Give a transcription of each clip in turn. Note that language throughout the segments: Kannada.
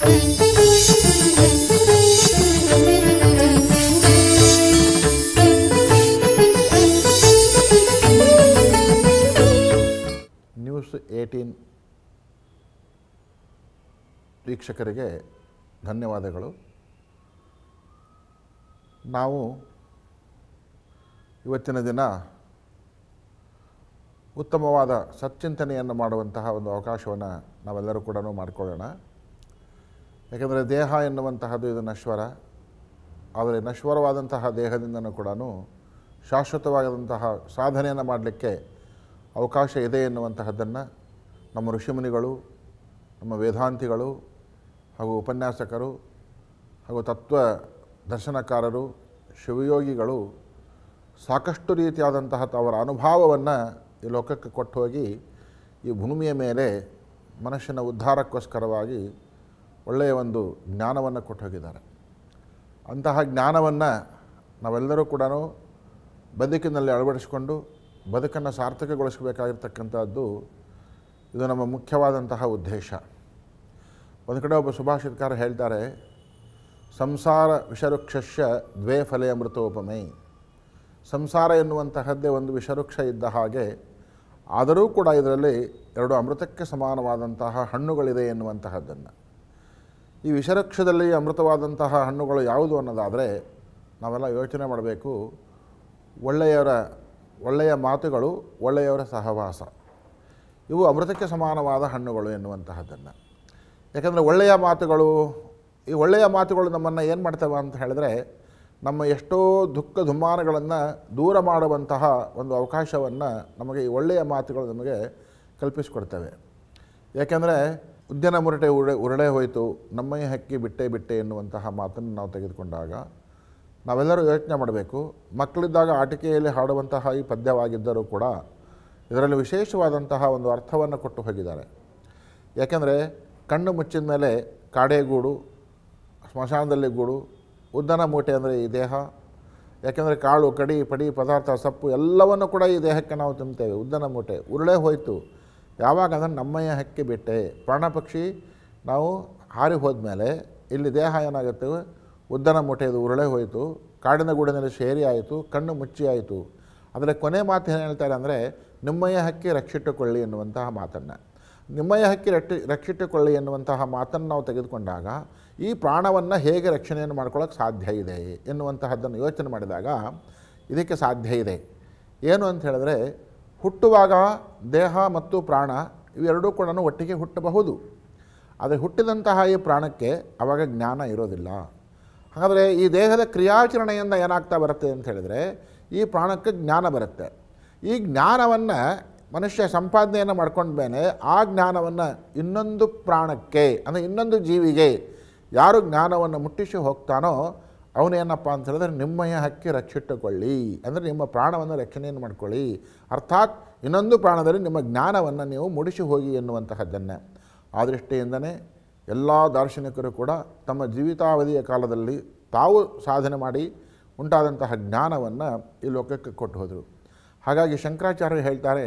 ನ್ಯೂಸ್ ಏಯ್ಟೀನ್ ವೀಕ್ಷಕರಿಗೆ ಧನ್ಯವಾದಗಳು ನಾವು ಇವತ್ತಿನ ದಿನ ಉತ್ತಮವಾದ ಸಚ್ಚಿಂತನೆಯನ್ನು ಮಾಡುವಂತಹ ಒಂದು ಅವಕಾಶವನ್ನು ನಾವೆಲ್ಲರೂ ಕೂಡ ಮಾಡಿಕೊಳ್ಳೋಣ ಯಾಕೆಂದರೆ ದೇಹ ಎನ್ನುವಂತಹದ್ದು ಇದು ನಶ್ವರ ಆದರೆ ನಶ್ವರವಾದಂತಹ ದೇಹದಿಂದಲೂ ಕೂಡ ಶಾಶ್ವತವಾದಂತಹ ಸಾಧನೆಯನ್ನು ಮಾಡಲಿಕ್ಕೆ ಅವಕಾಶ ಇದೆ ಎನ್ನುವಂತಹದ್ದನ್ನು ನಮ್ಮ ಋಷಿಮುನಿಗಳು ನಮ್ಮ ವೇದಾಂತಿಗಳು ಹಾಗೂ ಉಪನ್ಯಾಸಕರು ಹಾಗೂ ತತ್ವ ದರ್ಶನಕಾರರು ಶಿವಯೋಗಿಗಳು ಸಾಕಷ್ಟು ರೀತಿಯಾದಂತಹ ಅವರ ಅನುಭಾವವನ್ನು ಈ ಲೋಕಕ್ಕೆ ಕೊಟ್ಟು ಹೋಗಿ ಈ ಭೂಮಿಯ ಮೇಲೆ ಮನುಷ್ಯನ ಉದ್ಧಾರಕ್ಕೋಸ್ಕರವಾಗಿ ಒಳ್ಳೆಯ ಒಂದು ಜ್ಞಾನವನ್ನು ಕೊಟ್ಟೋಗಿದ್ದಾರೆ ಹೋಗಿದ್ದಾರೆ ಅಂತಹ ಜ್ಞಾನವನ್ನು ನಾವೆಲ್ಲರೂ ಕೂಡ ಬದುಕಿನಲ್ಲಿ ಅಳವಡಿಸಿಕೊಂಡು ಬದುಕನ್ನು ಸಾರ್ಥಕಗೊಳಿಸಬೇಕಾಗಿರ್ತಕ್ಕಂಥದ್ದು ಇದು ನಮ್ಮ ಮುಖ್ಯವಾದಂತಹ ಉದ್ದೇಶ ಒಂದು ಕಡೆ ಒಬ್ಬ ಸುಭಾಷಿತಕಾರ ಹೇಳ್ತಾರೆ ಸಂಸಾರ ವಿಷವೃಕ್ಷಸ್ಯ ದ್ವೇ ಫಲೆ ಅಮೃತೋಪಮೈ ಸಂಸಾರ ಎನ್ನುವಂತಹದ್ದೇ ಒಂದು ವಿಷವೃಕ್ಷ ಇದ್ದ ಹಾಗೆ ಆದರೂ ಕೂಡ ಇದರಲ್ಲಿ ಎರಡು ಅಮೃತಕ್ಕೆ ಸಮಾನವಾದಂತಹ ಹಣ್ಣುಗಳಿದೆ ಎನ್ನುವಂತಹದ್ದನ್ನು ಈ ವಿಷರಕ್ಷದಲ್ಲಿ ಅಮೃತವಾದಂತಹ ಹಣ್ಣುಗಳು ಯಾವುದು ಅನ್ನೋದಾದರೆ ನಾವೆಲ್ಲ ಯೋಚನೆ ಮಾಡಬೇಕು ಒಳ್ಳೆಯವರ ಒಳ್ಳೆಯ ಮಾತುಗಳು ಒಳ್ಳೆಯವರ ಸಹವಾಸ ಇವು ಅಮೃತಕ್ಕೆ ಸಮಾನವಾದ ಹಣ್ಣುಗಳು ಎನ್ನುವಂತಹದ್ದನ್ನು ಯಾಕಂದರೆ ಒಳ್ಳೆಯ ಮಾತುಗಳು ಈ ಒಳ್ಳೆಯ ಮಾತುಗಳು ನಮ್ಮನ್ನು ಏನು ಮಾಡ್ತವೆ ಅಂತ ಹೇಳಿದ್ರೆ ನಮ್ಮ ಎಷ್ಟೋ ದುಃಖ ದುಮ್ಮಾನಗಳನ್ನು ದೂರ ಮಾಡುವಂತಹ ಒಂದು ಅವಕಾಶವನ್ನು ನಮಗೆ ಈ ಒಳ್ಳೆಯ ಮಾತುಗಳು ನಮಗೆ ಕಲ್ಪಿಸಿಕೊಡ್ತವೆ ಏಕೆಂದರೆ ಉದ್ಯಾನ ಮುರಟೆ ಉರುಳೆ ಉರಡೆ ಹೋಯಿತು ನಮ್ಮಯ್ಯ ಹಕ್ಕಿ ಬಿಟ್ಟೆ ಬಿಟ್ಟೆ ಎನ್ನುವಂತಹ ಮಾತನ್ನು ನಾವು ತೆಗೆದುಕೊಂಡಾಗ ನಾವೆಲ್ಲರೂ ಯೋಚನೆ ಮಾಡಬೇಕು ಮಕ್ಕಳಿದ್ದಾಗ ಆಟಿಕೆಯಲ್ಲಿ ಹಾಡುವಂತಹ ಈ ಪದ್ಯವಾಗಿದ್ದರೂ ಕೂಡ ಇದರಲ್ಲಿ ವಿಶೇಷವಾದಂತಹ ಒಂದು ಅರ್ಥವನ್ನು ಕೊಟ್ಟು ಹೋಗಿದ್ದಾರೆ ಯಾಕೆಂದರೆ ಕಣ್ಣು ಮುಚ್ಚಿದ ಮೇಲೆ ಕಾಡೇಗೂಡು ಸ್ಮಶಾನದಲ್ಲಿ ಗೂಡು ಉದ್ದನ ಮೂಟೆ ಅಂದರೆ ಈ ದೇಹ ಯಾಕೆಂದರೆ ಕಾಳು ಕಡಿ ಪಡಿ ಪದಾರ್ಥ ಸೊಪ್ಪು ಎಲ್ಲವನ್ನು ಕೂಡ ಈ ದೇಹಕ್ಕೆ ನಾವು ತಿಂತೇವೆ ಉದ್ದನ ಮೂಟೆ ಉರುಳೆ ಹೋಯಿತು ಯಾವಾಗ ಅದನ್ನು ನಮ್ಮಯ್ಯ ಹಕ್ಕಿ ಬಿಟ್ಟೆ ಪ್ರಾಣಪಕ್ಷಿ ನಾವು ಹಾರಿ ಹೋದ್ಮೇಲೆ ಇಲ್ಲಿ ದೇಹ ಏನಾಗುತ್ತೆ ಉದ್ದನ ಮುಟೆಯದು ಉರುಳೆ ಹೋಯಿತು ಕಾಡಿನ ಗೂಡಿನಲ್ಲಿ ಸೇರಿ ಆಯಿತು ಕಣ್ಣು ಮುಚ್ಚಿ ಆಯಿತು ಆದರೆ ಕೊನೆ ಮಾತು ಏನು ಹೇಳ್ತಾರೆ ಅಂದರೆ ನಿಮ್ಮಯ್ಯ ಹಕ್ಕಿ ರಕ್ಷಿಟ್ಟುಕೊಳ್ಳಿ ಎನ್ನುವಂತಹ ಮಾತನ್ನು ನಿಮ್ಮಯ್ಯ ಹಕ್ಕಿ ರಕ್ಷಿ ರಕ್ಷಿಟ್ಟುಕೊಳ್ಳಿ ಎನ್ನುವಂತಹ ಮಾತನ್ನು ನಾವು ತೆಗೆದುಕೊಂಡಾಗ ಈ ಪ್ರಾಣವನ್ನು ಹೇಗೆ ರಕ್ಷಣೆಯನ್ನು ಮಾಡ್ಕೊಳ್ಳೋಕ್ಕೆ ಸಾಧ್ಯ ಇದೆ ಎನ್ನುವಂತಹದ್ದನ್ನು ಯೋಚನೆ ಮಾಡಿದಾಗ ಇದಕ್ಕೆ ಸಾಧ್ಯ ಇದೆ ಏನು ಅಂತ ಹೇಳಿದ್ರೆ ಹುಟ್ಟುವಾಗ ದೇಹ ಮತ್ತು ಪ್ರಾಣ ಇವೆರಡೂ ಕೂಡ ಒಟ್ಟಿಗೆ ಹುಟ್ಟಬಹುದು ಆದರೆ ಹುಟ್ಟಿದಂತಹ ಈ ಪ್ರಾಣಕ್ಕೆ ಅವಾಗ ಜ್ಞಾನ ಇರೋದಿಲ್ಲ ಹಾಗಾದರೆ ಈ ದೇಹದ ಕ್ರಿಯಾಚರಣೆಯಿಂದ ಏನಾಗ್ತಾ ಬರುತ್ತೆ ಅಂತ ಹೇಳಿದರೆ ಈ ಪ್ರಾಣಕ್ಕೆ ಜ್ಞಾನ ಬರುತ್ತೆ ಈ ಜ್ಞಾನವನ್ನು ಮನುಷ್ಯ ಸಂಪಾದನೆಯನ್ನು ಮಾಡ್ಕೊಂಡ್ಮೇಲೆ ಆ ಜ್ಞಾನವನ್ನು ಇನ್ನೊಂದು ಪ್ರಾಣಕ್ಕೆ ಅಂದರೆ ಇನ್ನೊಂದು ಜೀವಿಗೆ ಯಾರು ಜ್ಞಾನವನ್ನು ಮುಟ್ಟಿಸಿ ಹೋಗ್ತಾನೋ ಅವನೇನಪ್ಪ ಅಂತ ಹೇಳಿದ್ರೆ ನಿಮ್ಮಯ ಹಕ್ಕಿ ರಕ್ಷಿಟ್ಟುಕೊಳ್ಳಿ ಅಂದರೆ ನಿಮ್ಮ ಪ್ರಾಣವನ್ನು ರಕ್ಷಣೆಯನ್ನು ಮಾಡಿಕೊಳ್ಳಿ ಅರ್ಥಾತ್ ಇನ್ನೊಂದು ಪ್ರಾಣದಲ್ಲಿ ನಿಮ್ಮ ಜ್ಞಾನವನ್ನು ನೀವು ಮುಡಿಸಿ ಹೋಗಿ ಎನ್ನುವಂತಹದ್ದನ್ನೇ ಆ ದೃಷ್ಟಿಯಿಂದನೇ ಎಲ್ಲ ದಾರ್ಶನಿಕರು ಕೂಡ ತಮ್ಮ ಜೀವಿತಾವಧಿಯ ಕಾಲದಲ್ಲಿ ತಾವು ಸಾಧನೆ ಮಾಡಿ ಉಂಟಾದಂತಹ ಜ್ಞಾನವನ್ನು ಈ ಲೋಕಕ್ಕೆ ಕೊಟ್ಟು ಹೋದರು ಹಾಗಾಗಿ ಶಂಕರಾಚಾರ್ಯರು ಹೇಳ್ತಾರೆ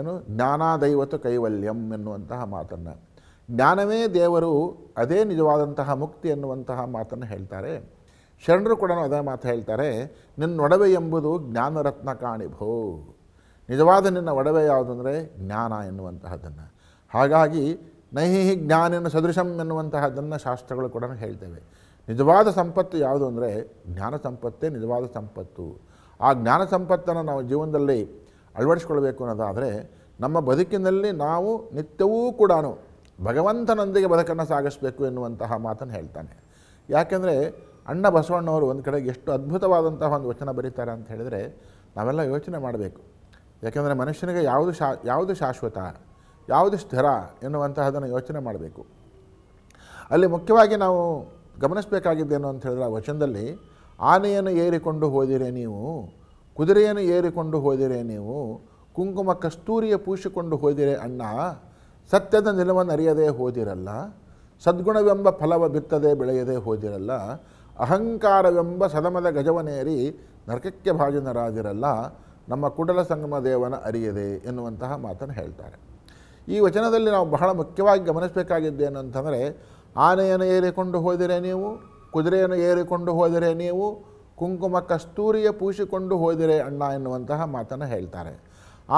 ಏನು ಜ್ಞಾನಾದೈವತ ಕೈವಲ್ಯಂ ಎನ್ನುವಂತಹ ಮಾತನ್ನು ಜ್ಞಾನವೇ ದೇವರು ಅದೇ ನಿಜವಾದಂತಹ ಮುಕ್ತಿ ಎನ್ನುವಂತಹ ಮಾತನ್ನು ಹೇಳ್ತಾರೆ ಶರಣರು ಕೂಡ ಅದೇ ಮಾತು ಹೇಳ್ತಾರೆ ನಿನ್ನ ಒಡವೆ ಎಂಬುದು ಜ್ಞಾನರತ್ನ ಕಾಣಿಭೋ ನಿಜವಾದ ನಿನ್ನ ಒಡವೆ ಯಾವುದಂದರೆ ಜ್ಞಾನ ಎನ್ನುವಂತಹದ್ದನ್ನು ಹಾಗಾಗಿ ನೈಹಿ ಜ್ಞಾನಿನ ಸದೃಶಂ ಎನ್ನುವಂತಹದ್ದನ್ನು ಶಾಸ್ತ್ರಗಳು ಕೂಡ ಹೇಳ್ತೇವೆ ನಿಜವಾದ ಸಂಪತ್ತು ಯಾವುದು ಅಂದರೆ ಜ್ಞಾನ ಸಂಪತ್ತೇ ನಿಜವಾದ ಸಂಪತ್ತು ಆ ಜ್ಞಾನ ಸಂಪತ್ತನ್ನು ನಾವು ಜೀವನದಲ್ಲಿ ಅಳವಡಿಸ್ಕೊಳ್ಬೇಕು ಅನ್ನೋದಾದರೆ ನಮ್ಮ ಬದುಕಿನಲ್ಲಿ ನಾವು ನಿತ್ಯವೂ ಕೂಡ ಭಗವಂತನೊಂದಿಗೆ ಬದುಕನ್ನು ಸಾಗಿಸ್ಬೇಕು ಎನ್ನುವಂತಹ ಮಾತನ್ನು ಹೇಳ್ತಾನೆ ಯಾಕೆಂದರೆ ಅಣ್ಣ ಬಸವಣ್ಣವರು ಒಂದು ಕಡೆಗೆ ಎಷ್ಟು ಅದ್ಭುತವಾದಂತಹ ಒಂದು ವಚನ ಬರೀತಾರೆ ಅಂತ ಹೇಳಿದರೆ ನಾವೆಲ್ಲ ಯೋಚನೆ ಮಾಡಬೇಕು ಯಾಕೆಂದರೆ ಮನುಷ್ಯನಿಗೆ ಯಾವುದು ಶಾ ಯಾವುದು ಶಾಶ್ವತ ಯಾವುದು ಸ್ಥಿರ ಎನ್ನುವಂತಹದನ್ನು ಯೋಚನೆ ಮಾಡಬೇಕು ಅಲ್ಲಿ ಮುಖ್ಯವಾಗಿ ನಾವು ಗಮನಿಸಬೇಕಾಗಿದ್ದೇನು ಅಂತ ಹೇಳಿದ್ರೆ ಆ ವಚನದಲ್ಲಿ ಆನೆಯನ್ನು ಏರಿಕೊಂಡು ಹೋದಿರೆ ನೀವು ಕುದುರೆಯನ್ನು ಏರಿಕೊಂಡು ಹೋದಿರೆ ನೀವು ಕುಂಕುಮ ಕಸ್ತೂರಿಯ ಪೂಸಿಕೊಂಡು ಹೋದಿರೆ ಅಣ್ಣ ಸತ್ಯದ ನಿಲುವನ್ನು ಅರಿಯದೇ ಹೋದಿರಲ್ಲ ಸದ್ಗುಣವೆಂಬ ಫಲವ ಬಿತ್ತದೆ ಬೆಳೆಯದೆ ಹೋದಿರಲ್ಲ ಅಹಂಕಾರವೆಂಬ ಸದಮದ ಗಜವನೇರಿ ನರಕಕ್ಕೆ ಭಾಜನರಾದಿರಲ್ಲ ನಮ್ಮ ಕುಡಲ ಸಂಗಮ ದೇವನ ಅರಿಯದೆ ಎನ್ನುವಂತಹ ಮಾತನ್ನು ಹೇಳ್ತಾರೆ ಈ ವಚನದಲ್ಲಿ ನಾವು ಬಹಳ ಮುಖ್ಯವಾಗಿ ಗಮನಿಸಬೇಕಾಗಿದ್ದೇನು ಅಂತಂದರೆ ಆನೆಯನ್ನು ಏರಿಕೊಂಡು ಹೋದರೆ ನೀವು ಕುದುರೆಯನ್ನು ಏರಿಕೊಂಡು ಹೋದರೆ ನೀವು ಕುಂಕುಮ ಕಸ್ತೂರಿಯ ಪೂಸಿಕೊಂಡು ಹೋದರೆ ಅಣ್ಣ ಎನ್ನುವಂತಹ ಮಾತನ್ನು ಹೇಳ್ತಾರೆ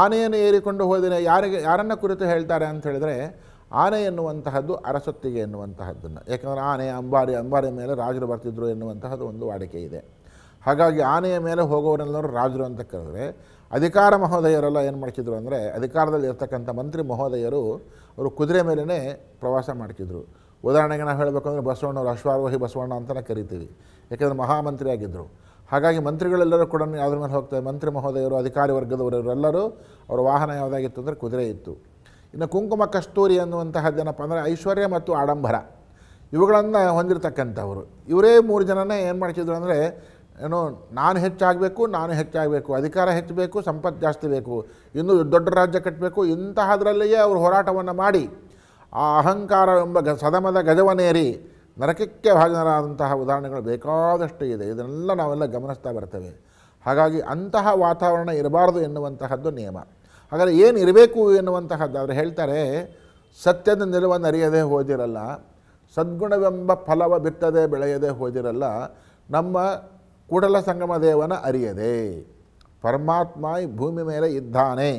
ಆನೆಯನ್ನು ಏರಿಕೊಂಡು ಹೋದರೆ ಯಾರಿಗೆ ಯಾರನ್ನ ಕುರಿತು ಹೇಳ್ತಾರೆ ಅಂತ ಹೇಳಿದರೆ ಆನೆ ಎನ್ನುವಂತಹದ್ದು ಅರಸೊತ್ತಿಗೆ ಎನ್ನುವಂತಹದ್ದನ್ನು ಯಾಕಂದರೆ ಆನೆ ಅಂಬಾರಿ ಅಂಬಾರಿ ಮೇಲೆ ರಾಜರು ಬರ್ತಿದ್ರು ಎನ್ನುವಂತಹದ್ದು ಒಂದು ವಾಡಿಕೆ ಇದೆ ಹಾಗಾಗಿ ಆನೆಯ ಮೇಲೆ ಹೋಗೋರೆಲ್ಲರೂ ರಾಜರು ಅಂತ ಕರೆದ್ರೆ ಅಧಿಕಾರ ಮಹೋದಯರೆಲ್ಲ ಏನು ಮಾಡ್ತಿದ್ರು ಅಂದರೆ ಅಧಿಕಾರದಲ್ಲಿ ಇರ್ತಕ್ಕಂಥ ಮಂತ್ರಿ ಮಹೋದಯರು ಅವರು ಕುದುರೆ ಮೇಲೇ ಪ್ರವಾಸ ಮಾಡ್ತಿದ್ರು ಉದಾಹರಣೆಗೆ ನಾವು ಹೇಳಬೇಕು ಅಂದರೆ ಬಸವಣ್ಣವರು ಅಶ್ವಾರೋಹಿ ಬಸವಣ್ಣ ಅಂತಲೇ ಕರಿತೀವಿ ಯಾಕೆಂದರೆ ಮಹಾಮಂತ್ರಿ ಆಗಿದ್ದರು ಹಾಗಾಗಿ ಮಂತ್ರಿಗಳೆಲ್ಲರೂ ಕೂಡ ಯಾವುದ್ರ ಮೇಲೆ ಹೋಗ್ತಾರೆ ಮಂತ್ರಿ ಮಹೋದಯರು ಅಧಿಕಾರಿ ವರ್ಗದವರೆಲ್ಲರೂ ಅವರ ವಾಹನ ಯಾವುದಾಗಿತ್ತು ಅಂದರೆ ಕುದುರೆ ಇತ್ತು ಇನ್ನು ಕುಂಕುಮ ಕಸ್ತೂರಿ ಅನ್ನುವಂತಹ ಜನಪ ಅಂದರೆ ಐಶ್ವರ್ಯ ಮತ್ತು ಆಡಂಬರ ಇವುಗಳನ್ನು ಹೊಂದಿರತಕ್ಕಂಥವರು ಇವರೇ ಮೂರು ಜನನೇ ಏನು ಮಾಡ್ತಿದ್ರು ಅಂದರೆ ಏನು ನಾನು ಹೆಚ್ಚಾಗಬೇಕು ನಾನು ಹೆಚ್ಚಾಗಬೇಕು ಅಧಿಕಾರ ಹೆಚ್ಚಬೇಕು ಸಂಪತ್ತು ಜಾಸ್ತಿ ಬೇಕು ಇನ್ನೂ ದೊಡ್ಡ ರಾಜ್ಯ ಕಟ್ಟಬೇಕು ಇಂತಹದರಲ್ಲಿಯೇ ಅವರು ಹೋರಾಟವನ್ನು ಮಾಡಿ ಆ ಎಂಬ ಗ ಸದಮದ ಗಜವನೇರಿ ನರಕಕ್ಕೆ ಭಾಜನರಾದಂತಹ ಉದಾಹರಣೆಗಳು ಬೇಕಾದಷ್ಟು ಇದೆ ಇದನ್ನೆಲ್ಲ ನಾವೆಲ್ಲ ಗಮನಿಸ್ತಾ ಬರ್ತೇವೆ ಹಾಗಾಗಿ ಅಂತಹ ವಾತಾವರಣ ಇರಬಾರದು ಎನ್ನುವಂತಹದ್ದು ನಿಯಮ ಹಾಗಾದರೆ ಏನು ಇರಬೇಕು ಎನ್ನುವಂತಹದ್ದು ಅವರು ಹೇಳ್ತಾರೆ ಸತ್ಯದ ನಿಲುವನ್ನು ಅರಿಯದೇ ಹೋದಿರಲ್ಲ ಸದ್ಗುಣವೆಂಬ ಫಲವ ಬಿತ್ತದೆ ಬೆಳೆಯದೆ ಹೋದಿರಲ್ಲ ನಮ್ಮ ಕೂಡಲ ಸಂಗಮ ದೇವನ ಅರಿಯದೆ ಪರಮಾತ್ಮ ಭೂಮಿ ಮೇಲೆ ಇದ್ದಾನೆ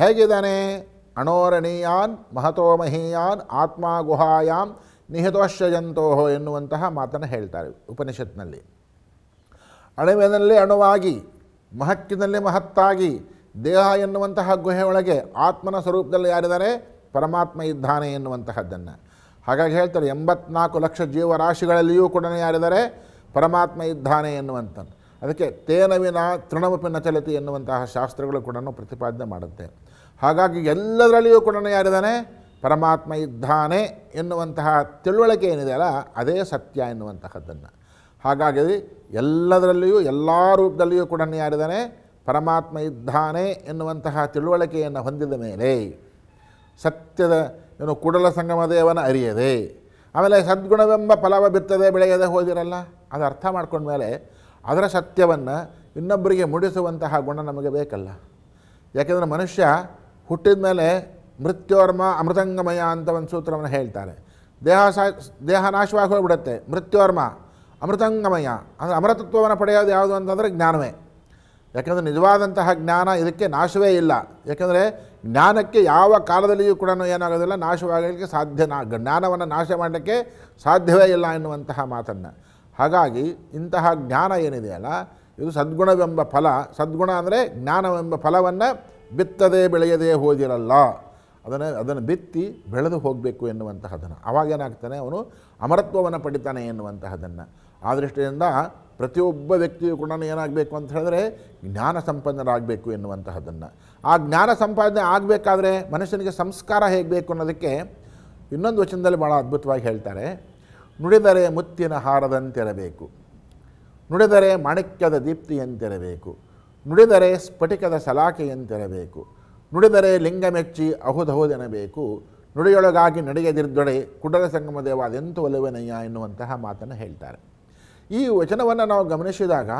ಹೇಗಿದ್ದಾನೆ ಅಣೋರಣೀಯಾನ್ ಮಹತೋಮಹೀಯಾನ್ ಆತ್ಮ ಗುಹಾಯಾಮ್ ನಿಹಿತೋಶ್ಯಜಂತೋಹೋ ಎನ್ನುವಂತಹ ಮಾತನ್ನು ಹೇಳ್ತಾರೆ ಉಪನಿಷತ್ನಲ್ಲಿ ಅಣುವಿನಲ್ಲಿ ಅಣುವಾಗಿ ಮಹಕ್ಕಿನಲ್ಲಿ ಮಹತ್ತಾಗಿ ದೇಹ ಎನ್ನುವಂತಹ ಗುಹೆಯೊಳಗೆ ಆತ್ಮನ ಸ್ವರೂಪದಲ್ಲಿ ಯಾರಿದ್ದಾರೆ ಪರಮಾತ್ಮ ಇದ್ದಾನೆ ಎನ್ನುವಂತಹದ್ದನ್ನು ಹಾಗಾಗಿ ಹೇಳ್ತಾರೆ ಎಂಬತ್ನಾಲ್ಕು ಲಕ್ಷ ಜೀವರಾಶಿಗಳಲ್ಲಿಯೂ ಕೂಡ ಯಾರಿದ್ದಾರೆ ಪರಮಾತ್ಮ ಇದ್ದಾನೆ ಎನ್ನುವಂಥ ಅದಕ್ಕೆ ತೇನವಿನ ತೃಣಮಪಿನ ಚಲತಿ ಎನ್ನುವಂತಹ ಶಾಸ್ತ್ರಗಳು ಕೂಡ ಪ್ರತಿಪಾದನೆ ಮಾಡುತ್ತೆ ಹಾಗಾಗಿ ಎಲ್ಲದರಲ್ಲಿಯೂ ಕೂಡ ಯಾರಿದ್ದಾನೆ ಪರಮಾತ್ಮ ಇದ್ದಾನೆ ಎನ್ನುವಂತಹ ತಿಳುವಳಿಕೆ ಏನಿದೆಯಲ್ಲ ಅದೇ ಸತ್ಯ ಎನ್ನುವಂತಹದ್ದನ್ನು ಹಾಗಾಗಿ ಎಲ್ಲದರಲ್ಲಿಯೂ ಎಲ್ಲ ರೂಪದಲ್ಲಿಯೂ ಕೂಡ ಯಾರಿದ್ದಾನೆ ಪರಮಾತ್ಮ ಇದ್ದಾನೆ ಎನ್ನುವಂತಹ ತಿಳುವಳಿಕೆಯನ್ನು ಹೊಂದಿದ ಮೇಲೆ ಸತ್ಯದ ಏನು ಕುಡಲ ಸಂಗಮ ದೇವನ ಅರಿಯದೆ ಆಮೇಲೆ ಸದ್ಗುಣವೆಂಬ ಫಲವ ಬಿತ್ತದೆ ಬೆಳೆಯದೆ ಹೋದಿರಲ್ಲ ಅದು ಅರ್ಥ ಮಾಡ್ಕೊಂಡ್ಮೇಲೆ ಅದರ ಸತ್ಯವನ್ನು ಇನ್ನೊಬ್ಬರಿಗೆ ಮುಡಿಸುವಂತಹ ಗುಣ ನಮಗೆ ಬೇಕಲ್ಲ ಯಾಕೆಂದರೆ ಮನುಷ್ಯ ಹುಟ್ಟಿದ ಮೇಲೆ ಮೃತ್ಯೋರ್ಮ ಅಮೃತಂಗಮಯ ಅಂತ ಒಂದು ಸೂತ್ರವನ್ನು ಹೇಳ್ತಾರೆ ದೇಹ ಸಾ ದೇಹ ನಾಶವಾಗಿ ಹೋಗ್ಬಿಡುತ್ತೆ ಮೃತ್ಯೋರ್ಮ ಅಮೃತಂಗಮಯ ಅಂದರೆ ಅಮೃತತ್ವವನ್ನು ಪಡೆಯೋದು ಯಾವುದು ಅಂತಂದರೆ ಜ್ಞಾನವೇ ಯಾಕೆಂದರೆ ನಿಜವಾದಂತಹ ಜ್ಞಾನ ಇದಕ್ಕೆ ನಾಶವೇ ಇಲ್ಲ ಯಾಕೆಂದರೆ ಜ್ಞಾನಕ್ಕೆ ಯಾವ ಕಾಲದಲ್ಲಿಯೂ ಕೂಡ ಏನಾಗೋದಿಲ್ಲ ನಾಶವಾಗಲಿಕ್ಕೆ ಸಾಧ್ಯ ಜ್ಞಾನವನ್ನು ನಾಶ ಮಾಡಲಿಕ್ಕೆ ಸಾಧ್ಯವೇ ಇಲ್ಲ ಎನ್ನುವಂತಹ ಮಾತನ್ನು ಹಾಗಾಗಿ ಇಂತಹ ಜ್ಞಾನ ಏನಿದೆಯಲ್ಲ ಇದು ಸದ್ಗುಣವೆಂಬ ಫಲ ಸದ್ಗುಣ ಅಂದರೆ ಜ್ಞಾನವೆಂಬ ಫಲವನ್ನು ಬಿತ್ತದೆ ಬೆಳೆಯದೇ ಹೋದಿರಲ್ಲ ಅದನ್ನು ಅದನ್ನು ಬಿತ್ತಿ ಬೆಳೆದು ಹೋಗಬೇಕು ಎನ್ನುವಂತಹದನ್ನು ಆವಾಗೇನಾಗ್ತಾನೆ ಅವನು ಅಮರತ್ವವನ್ನು ಪಡಿತಾನೆ ಎನ್ನುವಂತಹದನ್ನು ಆ ದೃಷ್ಟಿಯಿಂದ ಪ್ರತಿಯೊಬ್ಬ ವ್ಯಕ್ತಿಯು ಕೂಡ ಏನಾಗಬೇಕು ಅಂತ ಹೇಳಿದ್ರೆ ಜ್ಞಾನ ಸಂಪನ್ನರಾಗಬೇಕು ಎನ್ನುವಂತಹದ್ದನ್ನು ಆ ಜ್ಞಾನ ಸಂಪಾದನೆ ಆಗಬೇಕಾದ್ರೆ ಮನುಷ್ಯನಿಗೆ ಸಂಸ್ಕಾರ ಹೇಗೆ ಬೇಕು ಅನ್ನೋದಕ್ಕೆ ಇನ್ನೊಂದು ವಚನದಲ್ಲಿ ಭಾಳ ಅದ್ಭುತವಾಗಿ ಹೇಳ್ತಾರೆ ನುಡಿದರೆ ಮುತ್ತಿನ ಹಾರದಂತಿರಬೇಕು ನುಡಿದರೆ ಮಾಣಿಕ್ಯದ ದೀಪ್ತಿಯಂತಿರಬೇಕು ನುಡಿದರೆ ಸ್ಫಟಿಕದ ಸಲಾಖೆಯಂತಿರಬೇಕು ನುಡಿದರೆ ಲಿಂಗ ಮೆಚ್ಚಿ ಅಹುದಹುದೆನಬೇಕು ನುಡಿಯೊಳಗಾಗಿ ನಡೆಯದಿರ್ದೊಡೆ ಕುಡಲ ಸಂಗಮ ದೇವ ಅದೆಂತು ಒಲುವೆನಯ್ಯ ಎನ್ನುವಂತಹ ಮಾತನ್ನು ಹೇಳ್ತಾರೆ ಈ ವಚನವನ್ನು ನಾವು ಗಮನಿಸಿದಾಗ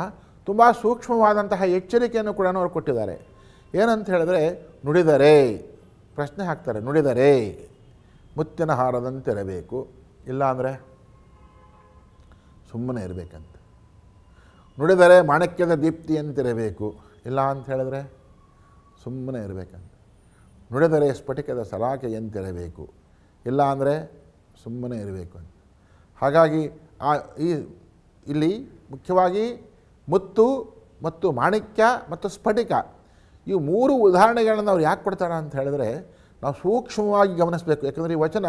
ತುಂಬ ಸೂಕ್ಷ್ಮವಾದಂತಹ ಎಚ್ಚರಿಕೆಯನ್ನು ಕೂಡ ಅವರು ಕೊಟ್ಟಿದ್ದಾರೆ ಏನಂತ ಹೇಳಿದ್ರೆ ನುಡಿದರೆ ಪ್ರಶ್ನೆ ಹಾಕ್ತಾರೆ ನುಡಿದರೆ ಮುತ್ತಿನ ಹಾರದಂತಿರಬೇಕು ಇಲ್ಲಾಂದರೆ ಸುಮ್ಮನೆ ಇರಬೇಕಂತ ನುಡಿದರೆ ಮಾಣಿಕ್ಯದ ದೀಪ್ತಿಯಂತಿರಬೇಕು ಇಲ್ಲ ಅಂತ ಹೇಳಿದ್ರೆ ಸುಮ್ಮನೆ ಇರಬೇಕಂತ ನುಡಿದರೆ ಸ್ಫಟಿಕದ ಸಲಾಕೆ ಇಲ್ಲ ಅಂದರೆ ಸುಮ್ಮನೆ ಇರಬೇಕು ಅಂತ ಹಾಗಾಗಿ ಆ ಈ ಇಲ್ಲಿ ಮುಖ್ಯವಾಗಿ ಮುತ್ತು ಮತ್ತು ಮಾಣಿಕ್ಯ ಮತ್ತು ಸ್ಫಟಿಕ ಈ ಮೂರು ಉದಾಹರಣೆಗಳನ್ನು ಅವ್ರು ಯಾಕೆ ಕೊಡ್ತಾರೆ ಅಂತ ಹೇಳಿದ್ರೆ ನಾವು ಸೂಕ್ಷ್ಮವಾಗಿ ಗಮನಿಸಬೇಕು ಯಾಕಂದರೆ ಈ ವಚನ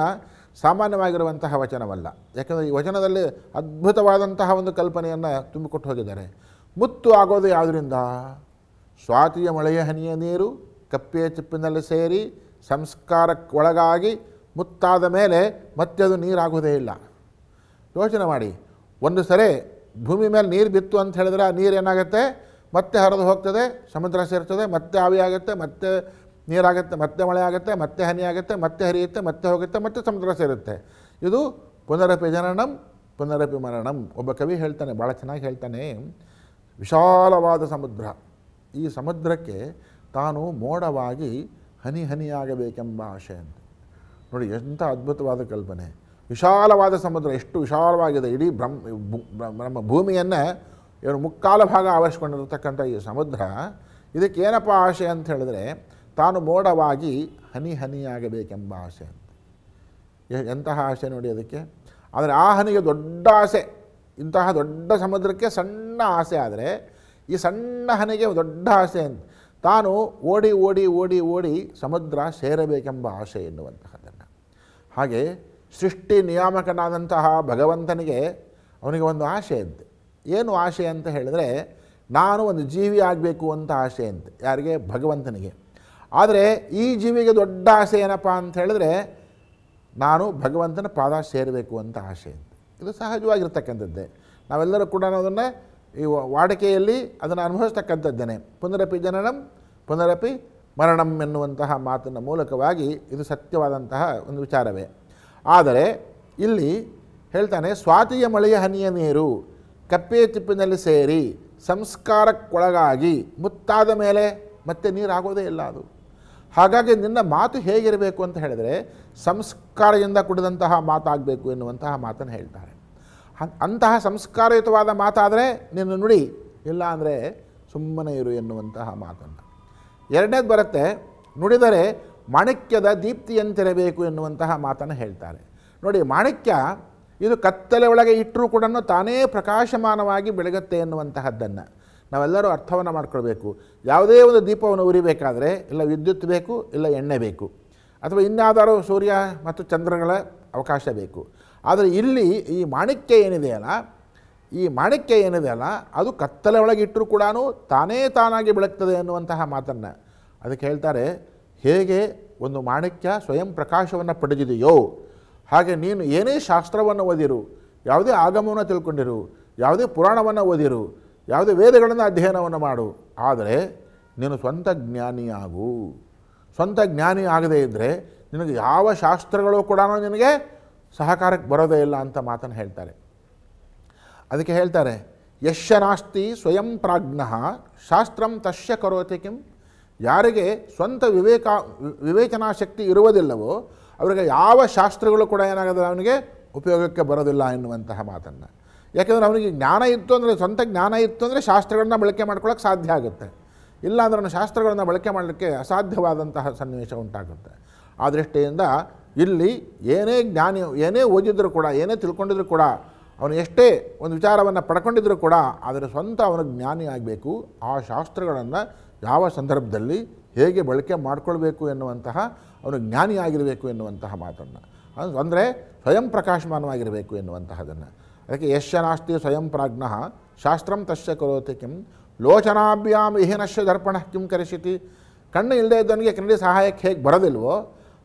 ಸಾಮಾನ್ಯವಾಗಿರುವಂತಹ ವಚನವಲ್ಲ ಯಾಕಂದರೆ ಈ ವಚನದಲ್ಲಿ ಅದ್ಭುತವಾದಂತಹ ಒಂದು ಕಲ್ಪನೆಯನ್ನು ತುಂಬಿಕೊಟ್ಟು ಹೋಗಿದ್ದಾರೆ ಮುತ್ತು ಆಗೋದು ಯಾವುದರಿಂದ ಸ್ವಾತಿಯ ಮಳೆಯ ಹನಿಯ ನೀರು ಕಪ್ಪೆಯ ಚಿಪ್ಪಿನಲ್ಲಿ ಸೇರಿ ಸಂಸ್ಕಾರಕ್ಕೆ ಒಳಗಾಗಿ ಮುತ್ತಾದ ಮೇಲೆ ಮತ್ತೆ ಅದು ನೀರಾಗೋದೇ ಇಲ್ಲ ಯೋಚನೆ ಮಾಡಿ ಒಂದು ಸರಿ ಭೂಮಿ ಮೇಲೆ ನೀರು ಬಿತ್ತು ಅಂತ ಹೇಳಿದ್ರೆ ಆ ನೀರು ಏನಾಗುತ್ತೆ ಮತ್ತೆ ಹರಿದು ಹೋಗ್ತದೆ ಸಮುದ್ರ ಸೇರ್ತದೆ ಮತ್ತೆ ಆವಿ ಆಗುತ್ತೆ ಮತ್ತೆ ನೀರಾಗುತ್ತೆ ಮತ್ತೆ ಮಳೆ ಆಗುತ್ತೆ ಮತ್ತೆ ಹನಿ ಆಗುತ್ತೆ ಮತ್ತೆ ಹರಿಯುತ್ತೆ ಮತ್ತೆ ಹೋಗುತ್ತೆ ಮತ್ತೆ ಸಮುದ್ರ ಸೇರುತ್ತೆ ಇದು ಪುನರಪಿ ಜನನಂ ಪುನರಪಿ ಮರಣಂ ಒಬ್ಬ ಕವಿ ಹೇಳ್ತಾನೆ ಭಾಳ ಚೆನ್ನಾಗಿ ಹೇಳ್ತಾನೆ ವಿಶಾಲವಾದ ಸಮುದ್ರ ಈ ಸಮುದ್ರಕ್ಕೆ ತಾನು ಮೋಡವಾಗಿ ಹನಿ ಹನಿಯಾಗಬೇಕೆಂಬ ಆಶೆ ಅಂತ ನೋಡಿ ಎಂಥ ಅದ್ಭುತವಾದ ಕಲ್ಪನೆ ವಿಶಾಲವಾದ ಸಮುದ್ರ ಎಷ್ಟು ವಿಶಾಲವಾಗಿದೆ ಇಡೀ ಬ್ರಹ್ಮ ನಮ್ಮ ಭೂಮಿಯನ್ನು ಇವರು ಮುಕ್ಕಾಲ ಭಾಗ ಆವರಿಸಿಕೊಂಡಿರತಕ್ಕಂಥ ಈ ಸಮುದ್ರ ಇದಕ್ಕೆ ಏನಪ್ಪ ಆಸೆ ಅಂತ ಹೇಳಿದ್ರೆ ತಾನು ಮೋಡವಾಗಿ ಹನಿ ಹನಿಯಾಗಬೇಕೆಂಬ ಆಸೆ ಅಂತ ಎಂತಹ ಆಸೆ ನೋಡಿ ಅದಕ್ಕೆ ಆದರೆ ಆ ಹನಿಗೆ ದೊಡ್ಡ ಆಸೆ ಇಂತಹ ದೊಡ್ಡ ಸಮುದ್ರಕ್ಕೆ ಸಣ್ಣ ಆಸೆ ಆದರೆ ಈ ಸಣ್ಣ ಹನಿಗೆ ದೊಡ್ಡ ಆಸೆ ಅಂತ ತಾನು ಓಡಿ ಓಡಿ ಓಡಿ ಓಡಿ ಸಮುದ್ರ ಸೇರಬೇಕೆಂಬ ಆಸೆ ಎನ್ನುವಂತಹದನ್ನು ಹಾಗೆ ಸೃಷ್ಟಿ ನಿಯಾಮಕನಾದಂತಹ ಭಗವಂತನಿಗೆ ಅವನಿಗೆ ಒಂದು ಆಶೆ ಅಂತೆ ಏನು ಆಶೆ ಅಂತ ಹೇಳಿದ್ರೆ ನಾನು ಒಂದು ಜೀವಿ ಆಗಬೇಕು ಅಂತ ಆಶೆಯಂತೆ ಯಾರಿಗೆ ಭಗವಂತನಿಗೆ ಆದರೆ ಈ ಜೀವಿಗೆ ದೊಡ್ಡ ಆಸೆ ಏನಪ್ಪ ಅಂತ ಹೇಳಿದ್ರೆ ನಾನು ಭಗವಂತನ ಪಾದ ಸೇರಬೇಕು ಅಂತ ಆಶೆ ಅಂತೆ ಇದು ಸಹಜವಾಗಿರ್ತಕ್ಕಂಥದ್ದೇ ನಾವೆಲ್ಲರೂ ಕೂಡ ಅದನ್ನು ಈ ವಾಡಿಕೆಯಲ್ಲಿ ಅದನ್ನು ಅನುಭವಿಸ್ತಕ್ಕಂಥದ್ದೇನೆ ಪುನರಪಿ ಜನನಂ ಪುನರಪಿ ಮರಣಂ ಎನ್ನುವಂತಹ ಮಾತಿನ ಮೂಲಕವಾಗಿ ಇದು ಸತ್ಯವಾದಂತಹ ಒಂದು ವಿಚಾರವೇ ಆದರೆ ಇಲ್ಲಿ ಹೇಳ್ತಾನೆ ಸ್ವಾತಿಯ ಮಳೆಯ ಹನಿಯ ನೀರು ಕಪ್ಪೆಯ ತಿಪ್ಪಿನಲ್ಲಿ ಸೇರಿ ಸಂಸ್ಕಾರಕ್ಕೊಳಗಾಗಿ ಮುತ್ತಾದ ಮೇಲೆ ಮತ್ತೆ ನೀರಾಗೋದೇ ಇಲ್ಲ ಅದು ಹಾಗಾಗಿ ನಿನ್ನ ಮಾತು ಹೇಗಿರಬೇಕು ಅಂತ ಹೇಳಿದರೆ ಸಂಸ್ಕಾರದಿಂದ ಕುಡಿದಂತಹ ಮಾತಾಗಬೇಕು ಎನ್ನುವಂತಹ ಮಾತನ್ನು ಹೇಳ್ತಾರೆ ಅಂತಹ ಸಂಸ್ಕಾರಯುತವಾದ ಮಾತಾದರೆ ನಿನ್ನ ನುಡಿ ಇಲ್ಲ ಅಂದರೆ ಸುಮ್ಮನೆ ಇರು ಎನ್ನುವಂತಹ ಮಾತನ್ನು ಎರಡನೇದು ಬರುತ್ತೆ ನುಡಿದರೆ ಮಾಣಿಕ್ಯದ ದೀಪ್ತಿಯಂತಿರಬೇಕು ಎನ್ನುವಂತಹ ಮಾತನ್ನು ಹೇಳ್ತಾರೆ ನೋಡಿ ಮಾಣಿಕ್ಯ ಇದು ಕತ್ತಲೆ ಒಳಗೆ ಇಟ್ಟರೂ ಕೂಡ ತಾನೇ ಪ್ರಕಾಶಮಾನವಾಗಿ ಬೆಳಗುತ್ತೆ ಎನ್ನುವಂತಹದ್ದನ್ನು ನಾವೆಲ್ಲರೂ ಅರ್ಥವನ್ನು ಮಾಡ್ಕೊಳ್ಬೇಕು ಯಾವುದೇ ಒಂದು ದೀಪವನ್ನು ಉರಿಬೇಕಾದರೆ ಇಲ್ಲ ವಿದ್ಯುತ್ ಬೇಕು ಇಲ್ಲ ಎಣ್ಣೆ ಬೇಕು ಅಥವಾ ಇನ್ನಾದರೂ ಸೂರ್ಯ ಮತ್ತು ಚಂದ್ರಗಳ ಅವಕಾಶ ಬೇಕು ಆದರೆ ಇಲ್ಲಿ ಈ ಮಾಣಿಕ್ಯ ಏನಿದೆಯಲ್ಲ ಈ ಮಾಣಿಕ್ಯ ಏನಿದೆ ಅಲ್ಲ ಅದು ಕತ್ತಲೆ ಒಳಗೆ ಇಟ್ಟರೂ ಕೂಡ ತಾನೇ ತಾನಾಗಿ ಬೆಳಗ್ತದೆ ಎನ್ನುವಂತಹ ಮಾತನ್ನು ಅದಕ್ಕೆ ಹೇಳ್ತಾರೆ ಹೇಗೆ ಒಂದು ಮಾಣಿಕ್ಯ ಸ್ವಯಂ ಪ್ರಕಾಶವನ್ನು ಪಡೆದಿದೆಯೋ ಹಾಗೆ ನೀನು ಏನೇ ಶಾಸ್ತ್ರವನ್ನು ಓದಿರು ಯಾವುದೇ ಆಗಮವನ್ನು ತಿಳ್ಕೊಂಡಿರು ಯಾವುದೇ ಪುರಾಣವನ್ನು ಓದಿರು ಯಾವುದೇ ವೇದಗಳನ್ನು ಅಧ್ಯಯನವನ್ನು ಮಾಡು ಆದರೆ ನೀನು ಸ್ವಂತ ಜ್ಞಾನಿಯಾಗು ಸ್ವಂತ ಜ್ಞಾನಿ ಆಗದೇ ಇದ್ದರೆ ನಿನಗೆ ಯಾವ ಶಾಸ್ತ್ರಗಳು ಕೂಡ ನಿನಗೆ ಸಹಕಾರಕ್ಕೆ ಬರೋದೇ ಇಲ್ಲ ಅಂತ ಮಾತನ್ನು ಹೇಳ್ತಾರೆ ಅದಕ್ಕೆ ಹೇಳ್ತಾರೆ ಯಶ್ಯ ನಾಸ್ತಿ ಸ್ವಯಂ ಪ್ರಾಜ್ಞ ಶಾಸ್ತ್ರಂ ತಶ್ಯ ಕರೋತಿ ಕಿಂ ಯಾರಿಗೆ ಸ್ವಂತ ವಿವೇಕ ವಿವೇಚನಾ ಶಕ್ತಿ ಇರುವುದಿಲ್ಲವೋ ಅವರಿಗೆ ಯಾವ ಶಾಸ್ತ್ರಗಳು ಕೂಡ ಏನಾಗೋದಿಲ್ಲ ಅವನಿಗೆ ಉಪಯೋಗಕ್ಕೆ ಬರೋದಿಲ್ಲ ಎನ್ನುವಂತಹ ಮಾತನ್ನು ಯಾಕೆಂದರೆ ಅವನಿಗೆ ಜ್ಞಾನ ಇತ್ತು ಅಂದರೆ ಸ್ವಂತ ಜ್ಞಾನ ಇತ್ತು ಅಂದರೆ ಶಾಸ್ತ್ರಗಳನ್ನ ಬಳಕೆ ಮಾಡ್ಕೊಳ್ಳೋಕೆ ಸಾಧ್ಯ ಆಗುತ್ತೆ ಇಲ್ಲ ಅಂದ್ರೆ ಅವನು ಶಾಸ್ತ್ರಗಳನ್ನು ಬಳಕೆ ಮಾಡಲಿಕ್ಕೆ ಅಸಾಧ್ಯವಾದಂತಹ ಸನ್ನಿವೇಶ ಉಂಟಾಗುತ್ತೆ ಆ ದೃಷ್ಟಿಯಿಂದ ಇಲ್ಲಿ ಏನೇ ಜ್ಞಾನಿ ಏನೇ ಓದಿದ್ರು ಕೂಡ ಏನೇ ತಿಳ್ಕೊಂಡಿದ್ರು ಕೂಡ ಅವನು ಎಷ್ಟೇ ಒಂದು ವಿಚಾರವನ್ನು ಪಡ್ಕೊಂಡಿದ್ರು ಕೂಡ ಅದರ ಸ್ವಂತ ಅವನು ಜ್ಞಾನಿ ಆಗಬೇಕು ಆ ಶಾಸ್ತ್ರಗಳನ್ನು ಯಾವ ಸಂದರ್ಭದಲ್ಲಿ ಹೇಗೆ ಬಳಕೆ ಮಾಡಿಕೊಳ್ಬೇಕು ಎನ್ನುವಂತಹ ಅವನು ಜ್ಞಾನಿಯಾಗಿರಬೇಕು ಎನ್ನುವಂತಹ ಮಾತನ್ನು ಅಂದರೆ ಸ್ವಯಂ ಪ್ರಕಾಶಮಾನವಾಗಿರಬೇಕು ಎನ್ನುವಂತಹದನ್ನು ಅದಕ್ಕೆ ನಾಸ್ತಿ ಸ್ವಯಂ ಪ್ರಾಜ್ಞ ಶಾಸ್ತ್ರಂ ತಶ್ಯ ಕರೋತಿ ಕಿಂ ಲೋಚನಾಭ್ಯಾಮ್ ಇಹಿನಶ್ಯ ದರ್ಪಣ ಕಿಂ ಕರೆಸಿತಿ ಕಣ್ಣು ಇಲ್ಲದೇ ಇದ್ದವನಿಗೆ ಕನ್ನಡಿ ಸಹಾಯಕ್ಕೆ ಹೇಗೆ ಬರೋದಿಲ್ವೋ